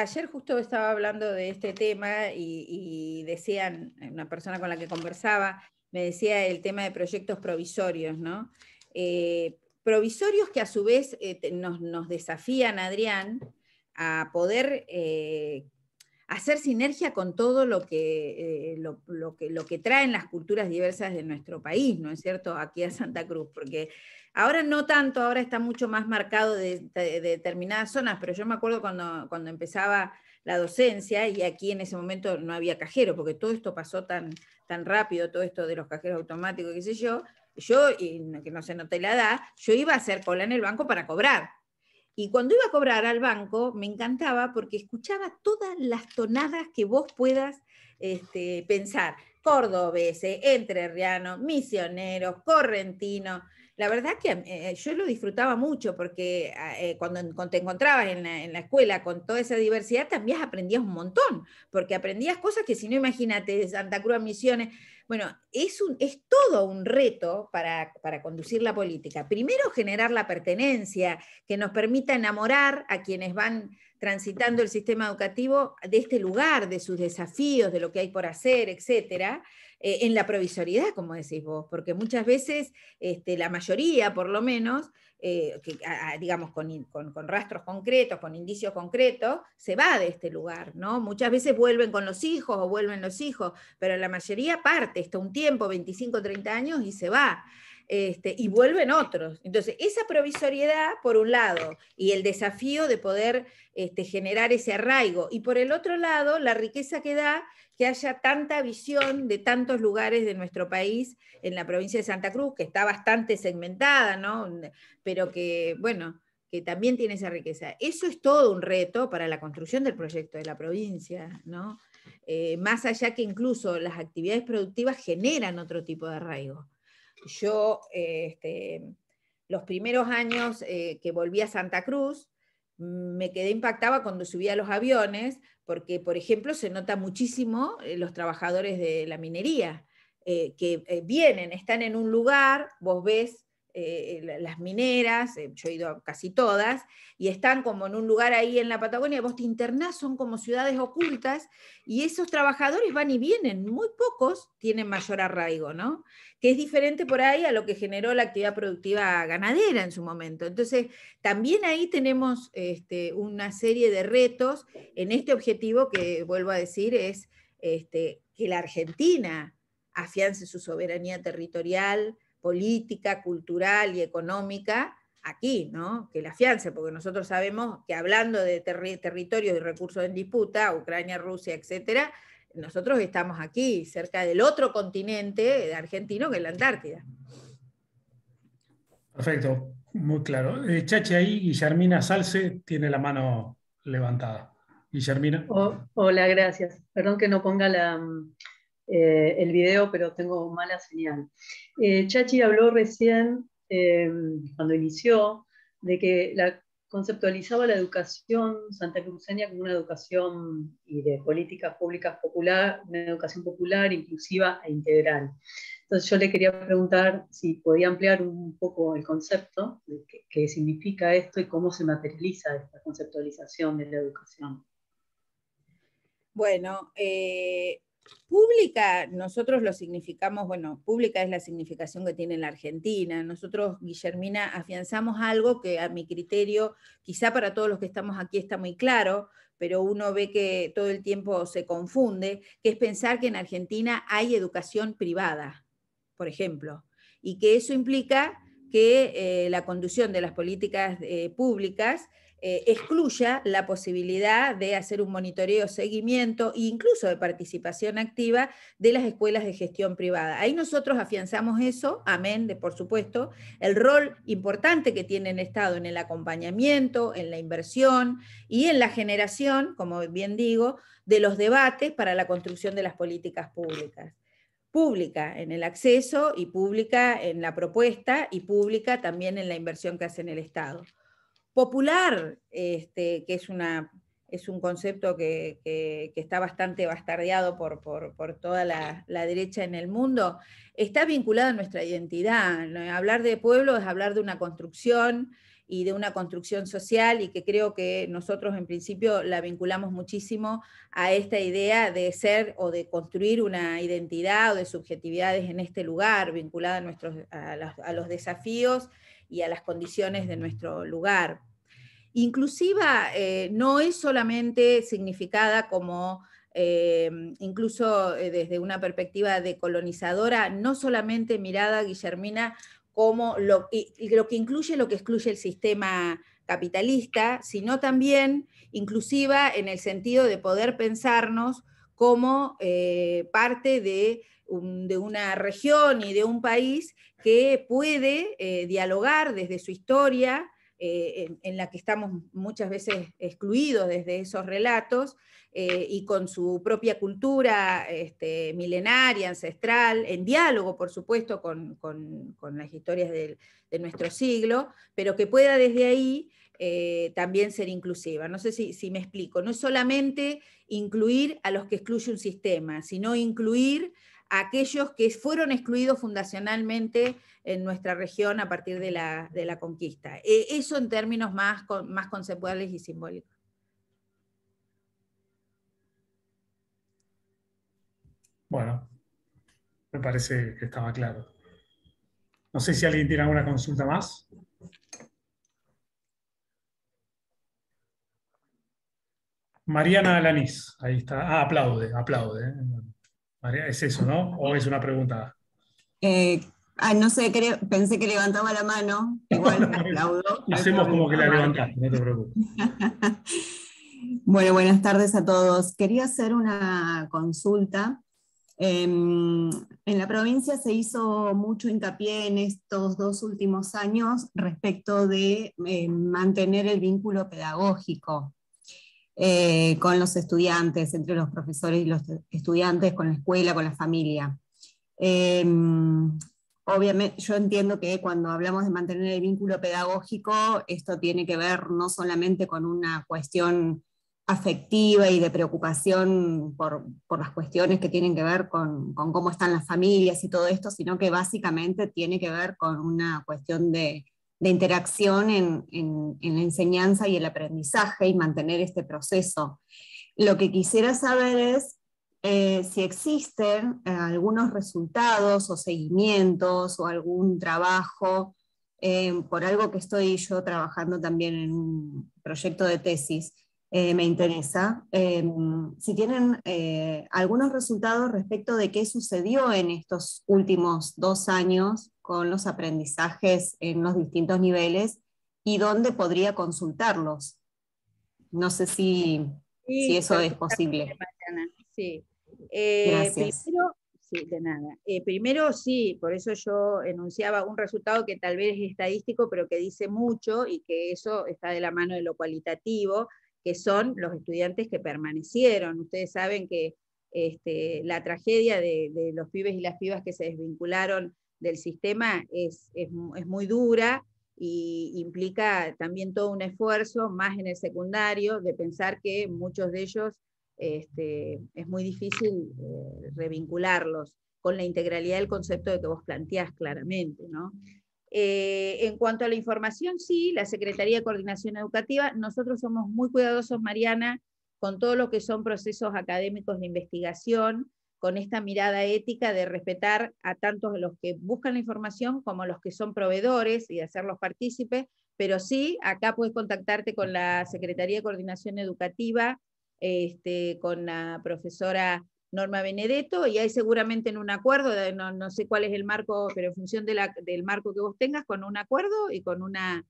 Speaker 2: ayer justo estaba hablando de este tema y, decían, una persona con la que conversaba, me decía el tema de proyectos provisorios, ¿no? Eh, provisorios que a su vez eh, nos, desafían, Adrián, a poder eh, hacer sinergia con todo lo que, eh, lo, que, lo, que, traen las culturas diversas de nuestro país, ¿no es cierto?, aquí a Santa Cruz, porque ahora no tanto, ahora está mucho más marcado de, determinadas zonas, pero yo me acuerdo cuando, cuando empezaba la docencia y aquí en ese momento no había cajero, porque todo esto pasó tan, tan rápido, todo esto de los cajeros automáticos, qué sé yo, yo, y que no se note la edad, yo iba a hacer cola en el banco para cobrar. Y cuando iba a cobrar al banco, me encantaba porque escuchaba todas las tonadas que vos puedas este, pensar. Cordobeses, entrerrianos, misioneros, correntinos. La verdad que eh, yo lo disfrutaba mucho porque eh, cuando, te encontrabas en la, en la, escuela con toda esa diversidad, también aprendías un montón, porque aprendías cosas que si no, imagínate, Santa Cruz, Misiones, bueno, es, un, es todo un reto para, para, conducir la política. Primero, generar la pertenencia que nos permita enamorar a quienes van transitando el sistema educativo de este lugar, de sus desafíos, de lo que hay por hacer, etcétera. Eh, en la provisoriedad, como decís vos, porque muchas veces este, la mayoría, por lo menos, eh, digamos, con, con, rastros concretos, con indicios concretos, se va de este lugar, ¿no? Muchas veces vuelven con los hijos o vuelven los hijos, pero la mayoría parte, está un tiempo, 25, 30 años, y se va. Este, y vuelven otros. Entonces, esa provisoriedad, por un lado, y el desafío de poder este, generar ese arraigo, y por el otro lado, la riqueza que da que haya tanta visión de tantos lugares de nuestro país en la provincia de Santa Cruz, que está bastante segmentada, ¿no? Pero que, bueno, que también tiene esa riqueza. Eso es todo un reto para la construcción del proyecto de la provincia, ¿no? Eh, más allá que incluso las actividades productivas generan otro tipo de arraigo yo eh, este, los primeros años eh, que volví a Santa Cruz, me quedé impactada cuando subía a los aviones, porque, por ejemplo, se nota muchísimo eh, los trabajadores de la minería, que vienen, están en un lugar, vos ves eh, eh, las mineras, eh, yo he ido a casi todas, y están como en un lugar ahí en la Patagonia, vos te internás, son como ciudades ocultas, y esos trabajadores van y vienen, muy pocos tienen mayor arraigo, ¿no? Que es diferente por ahí a lo que generó la actividad productiva ganadera en su momento. Entonces, también ahí tenemos este, una serie de retos en este objetivo que, vuelvo a decir, es este, que la Argentina afiance su soberanía territorial, política, cultural y económica aquí, ¿no? Que la afiance, porque nosotros sabemos que hablando de territorios y recursos en disputa, Ucrania, Rusia, etcétera, nosotros estamos aquí, cerca del otro continente argentino que es la Antártida.
Speaker 1: Perfecto, muy claro. Eh, Chachi ahí, Guillermina Salce tiene la mano levantada. Guillermina.
Speaker 3: Oh, hola, gracias. Perdón que no ponga la, eh, el video, pero tengo mala señal. Eh, Chachi habló recién, em, cuando inició, de que la, conceptualizaba la educación santa cruceña como una educación y de políticas públicas popular, una educación popular, inclusiva e integral. Entonces yo le quería preguntar si podía ampliar un poco el concepto, qué, significa esto y cómo se materializa esta conceptualización de la educación. Bueno, eh,
Speaker 2: Pública, nosotros lo significamos, bueno, pública es la significación que tiene la Argentina. Nosotros, Guillermina, afianzamos algo que a mi criterio, quizá para todos los que estamos aquí está muy claro, pero uno ve que todo el tiempo se confunde, que es pensar que en Argentina hay educación privada, por ejemplo, y que eso implica que eh, la conducción de las políticas eh, públicas eh, excluya la posibilidad de hacer un monitoreo, seguimiento e incluso de participación activa de las escuelas de gestión privada. Ahí nosotros afianzamos eso, amén, de por supuesto, el rol importante que tiene el Estado en el acompañamiento, en la inversión y en la generación, como bien digo, de los debates para la construcción de las políticas públicas pública en el acceso y pública en la propuesta y pública también en la inversión que hace en el Estado popular, este, que es, un concepto que, está bastante bastardeado por, toda la, derecha en el mundo, está vinculado a nuestra identidad. Hablar de pueblo es hablar de una construcción y de una construcción social y que creo que nosotros en principio la vinculamos muchísimo a esta idea de ser o de construir una identidad o de subjetividades en este lugar, vinculada a, nuestros, a los desafíos y a las condiciones de nuestro lugar inclusiva eh, no es solamente significada como, eh, incluso eh, desde una perspectiva decolonizadora, no solamente mirada, Guillermina, como lo, que incluye lo que excluye el sistema capitalista, sino también inclusiva en el sentido de poder pensarnos como parte de, una región y de un país que puede dialogar desde su historia eh, en, la que estamos muchas veces excluidos desde esos relatos eh, y con su propia cultura este, milenaria, ancestral, en diálogo, por supuesto, con, las historias de, nuestro siglo, pero que pueda desde ahí eh, también ser inclusiva. No sé si, si, me explico. No es solamente incluir a los que excluye un sistema, sino incluir aquellos que fueron excluidos fundacionalmente en nuestra región a partir de la, conquista. E, eso en términos más, más conceptuales y
Speaker 3: simbólicos.
Speaker 1: Bueno, me parece que estaba claro. No sé si alguien tiene alguna consulta más. Mariana Alanís, ahí está. Ah, aplaude, aplaude. ¿eh? María, es eso, ¿no? ¿O es una pregunta?
Speaker 3: ah, no sé, pensé que levantaba la mano. Igual aplaudo. Hacemos como que la levantaste, no te preocupes. bueno, buenas tardes a todos. Quería hacer una consulta. Em, en la provincia se hizo mucho hincapié en estos dos últimos años respecto de eh, mantener el vínculo pedagógico eh, con los estudiantes, entre los profesores y los estudiantes, con la escuela, con la familia. Em, obviamente, yo entiendo que cuando hablamos de mantener el vínculo pedagógico, esto tiene que ver no solamente con una cuestión afectiva y de preocupación por, las cuestiones que tienen que ver con, cómo están las familias y todo esto, sino que básicamente tiene que ver con una cuestión de, de interacción en, la enseñanza y el aprendizaje y mantener este proceso. Lo que quisiera saber es eh, si existen eh, algunos resultados o seguimientos o algún trabajo eh, por algo que estoy yo trabajando también en un proyecto de tesis eh, me interesa. Em, si tienen eh, algunos resultados respecto de qué sucedió en estos últimos dos años con los aprendizajes en los distintos niveles y dónde podría consultarlos. No sé si, eso es posible.
Speaker 2: Sí. Eh, primero, de nada. primero sí, por eso yo enunciaba un resultado que tal vez es estadístico, pero que dice mucho y que eso está de la mano de lo cualitativo que son los estudiantes que permanecieron. Ustedes saben que este, la tragedia de, los pibes y las pibas que se desvincularon del sistema es, muy dura y implica también todo un esfuerzo, más en el secundario, de pensar que muchos de ellos este, es muy difícil eh, revincularlos con la integralidad del concepto de que vos planteás claramente, ¿no? Eh, en cuanto a la información, sí, la Secretaría de Coordinación Educativa, nosotros somos muy cuidadosos, Mariana, con todo lo que son procesos académicos de investigación, con esta mirada ética de respetar a tantos de los que buscan la información como los que son proveedores y de hacerlos partícipes, pero sí, acá puedes contactarte con la Secretaría de Coordinación Educativa, este, con la profesora Norma Benedetto, y hay seguramente en un acuerdo, no, sé cuál es el marco, pero en función de del marco que vos tengas, con un acuerdo y con una,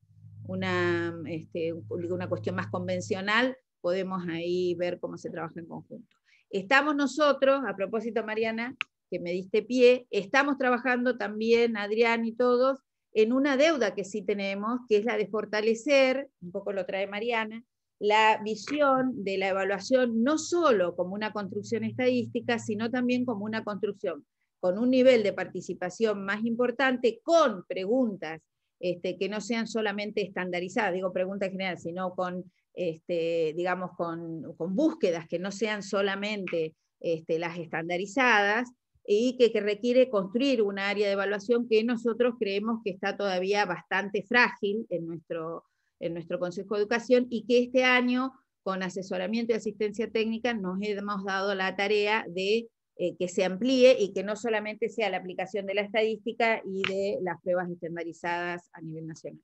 Speaker 2: una, este, una cuestión más convencional, podemos ahí ver cómo se trabaja en conjunto. Estamos nosotros, a propósito Mariana, que me diste pie, estamos trabajando también, Adrián y todos, en una deuda que sí tenemos, que es la de fortalecer, un poco lo trae Mariana, la visión de la evaluación no solo como una construcción estadística, sino también como una construcción con un nivel de participación más importante, con preguntas este, que no sean solamente estandarizadas, digo preguntas generales, sino con, este, digamos, con, búsquedas que no sean solamente este, las estandarizadas y que, que requiere construir un área de evaluación que nosotros creemos que está todavía bastante frágil en nuestro, en nuestro Consejo de Educación y que este año, con asesoramiento y asistencia técnica, nos hemos dado la tarea de eh, que se amplíe y que no solamente sea la aplicación de la estadística y de las pruebas estandarizadas a nivel nacional.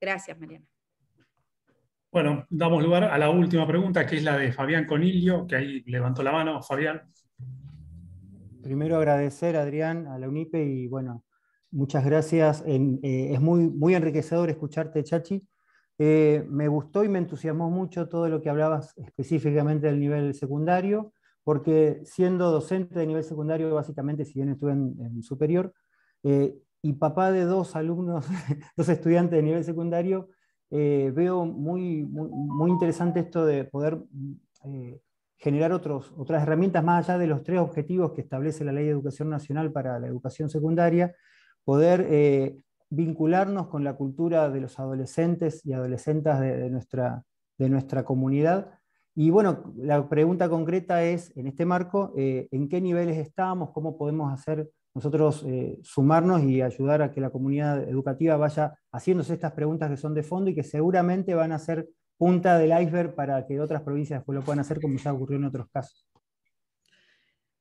Speaker 2: Gracias, Mariana.
Speaker 1: Bueno, damos lugar a la última pregunta, que es la de Fabián Conilio, que ahí levantó la mano. Fabián.
Speaker 4: Primero agradecer, Adrián, a la UNIPE y bueno, Muchas gracias. Eh, es muy, enriquecedor escucharte, Chachi. Eh, me gustó y me entusiasmó mucho todo lo que hablabas específicamente del nivel secundario, porque siendo docente de nivel secundario, básicamente, si bien estuve en, superior, eh, y papá de dos alumnos, dos estudiantes de nivel secundario, veo muy, interesante esto de poder generar otras herramientas más allá de los tres objetivos que establece la Ley de Educación Nacional para la Educación Secundaria, poder eh, vincularnos con la cultura de los adolescentes y adolescentas de, nuestra, de nuestra comunidad. Y bueno, la pregunta concreta es, en este marco, eh, ¿en qué niveles estamos? ¿Cómo podemos hacer nosotros eh, sumarnos y ayudar a que la comunidad educativa vaya haciéndose estas preguntas que son de fondo y que seguramente van a ser punta del iceberg para que otras provincias después lo puedan hacer, como ya ocurrió en otros casos?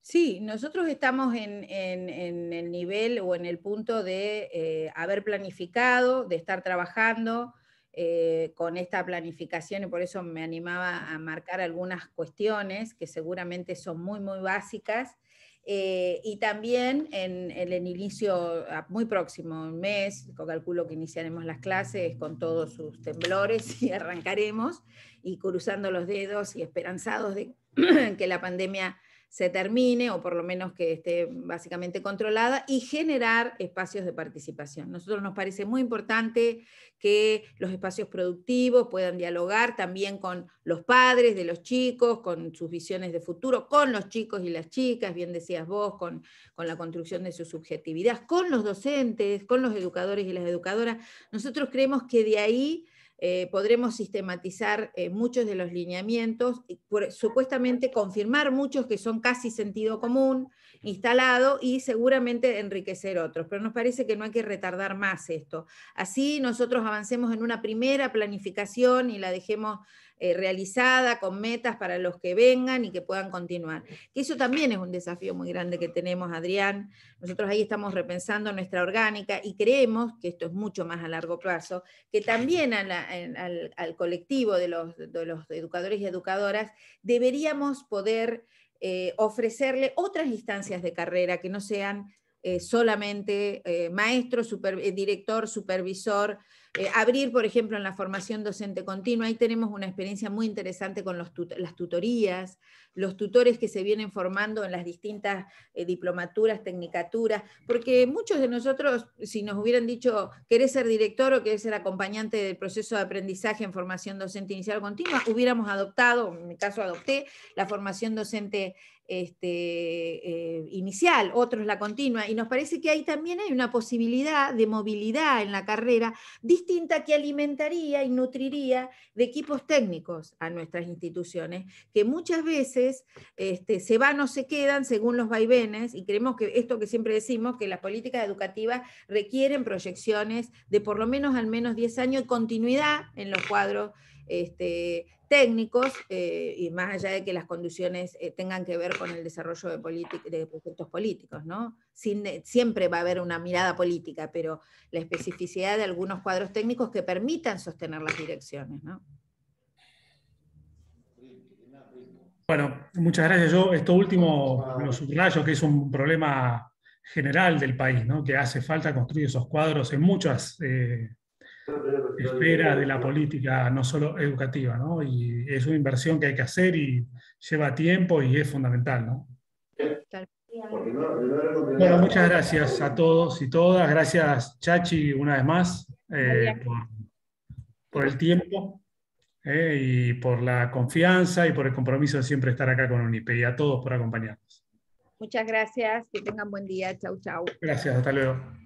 Speaker 2: Sí, nosotros estamos en, el nivel o en el punto de eh, haber planificado, de estar trabajando eh, con esta planificación y por eso me animaba a marcar algunas cuestiones que seguramente son muy, muy básicas. Eh, y también en, en, el inicio, muy próximo mes, calculo que iniciaremos las clases con todos sus temblores y arrancaremos y cruzando los dedos y esperanzados de que la pandemia se termine o por lo menos que esté básicamente controlada y generar espacios de participación. Nosotros nos parece muy importante que los espacios productivos puedan dialogar también con los padres de los chicos, con sus visiones de futuro, con los chicos y las chicas, bien decías vos, con, con la construcción de su subjetividad, con los docentes, con los educadores y las educadoras. Nosotros creemos que de ahí eh, podremos sistematizar eh, muchos de los lineamientos, supuestamente confirmar muchos que son casi sentido común, instalado, y seguramente enriquecer otros. Pero nos parece que no hay que retardar más esto. Así nosotros avancemos en una primera planificación y la dejemos eh, realizada, con metas para los que vengan y que puedan continuar. Que eso también es un desafío muy grande que tenemos, Adrián. Nosotros ahí estamos repensando nuestra orgánica y creemos que esto es mucho más a largo plazo, que también al, colectivo de los, educadores y educadoras deberíamos poder... Eh, ofrecerle otras instancias de carrera que no sean eh, solamente maestro, director, supervisor, eh, abrir, por ejemplo, en la formación docente continua, ahí tenemos una experiencia muy interesante con las tutorías, los tutores que se vienen formando en las distintas eh, diplomaturas, tecnicaturas, porque muchos de nosotros, si nos hubieran dicho, ¿querés ser director o querés ser acompañante del proceso de aprendizaje en formación docente inicial continua? Hubiéramos adoptado, en mi caso adopté, la formación docente este, eh, inicial, otros la continua, y nos parece que ahí también hay una posibilidad de movilidad en la carrera distinta que alimentaría y nutriría de equipos técnicos a nuestras instituciones, que muchas veces este, se van o se quedan según los vaivenes, y creemos que esto que siempre decimos, que las políticas educativas requieren proyecciones de por lo menos al menos 10 años de continuidad en los cuadros este, técnicos, eh, y más allá de que las condiciones eh, tengan que ver con el desarrollo de, proyectos políticos, ¿no? Eh, siempre va a haber una mirada política, pero la especificidad de algunos cuadros técnicos que permitan sostener las direcciones,
Speaker 1: Bueno, muchas gracias. Yo esto último lo subrayo, que es un problema general del país, que hace falta construir esos cuadros en muchas espera de la política, no solo educativa, ¿no? Y es una inversión que hay que hacer y lleva tiempo y es fundamental, ¿no? Bueno, muchas gracias a todos y todas. Gracias, Chachi, una vez más, eh, por, el tiempo eh, y por la confianza y por el compromiso de siempre estar acá con UNIPE y a todos por acompañarnos.
Speaker 2: Muchas gracias, que tengan buen día. Chau, chau. Gracias, hasta luego.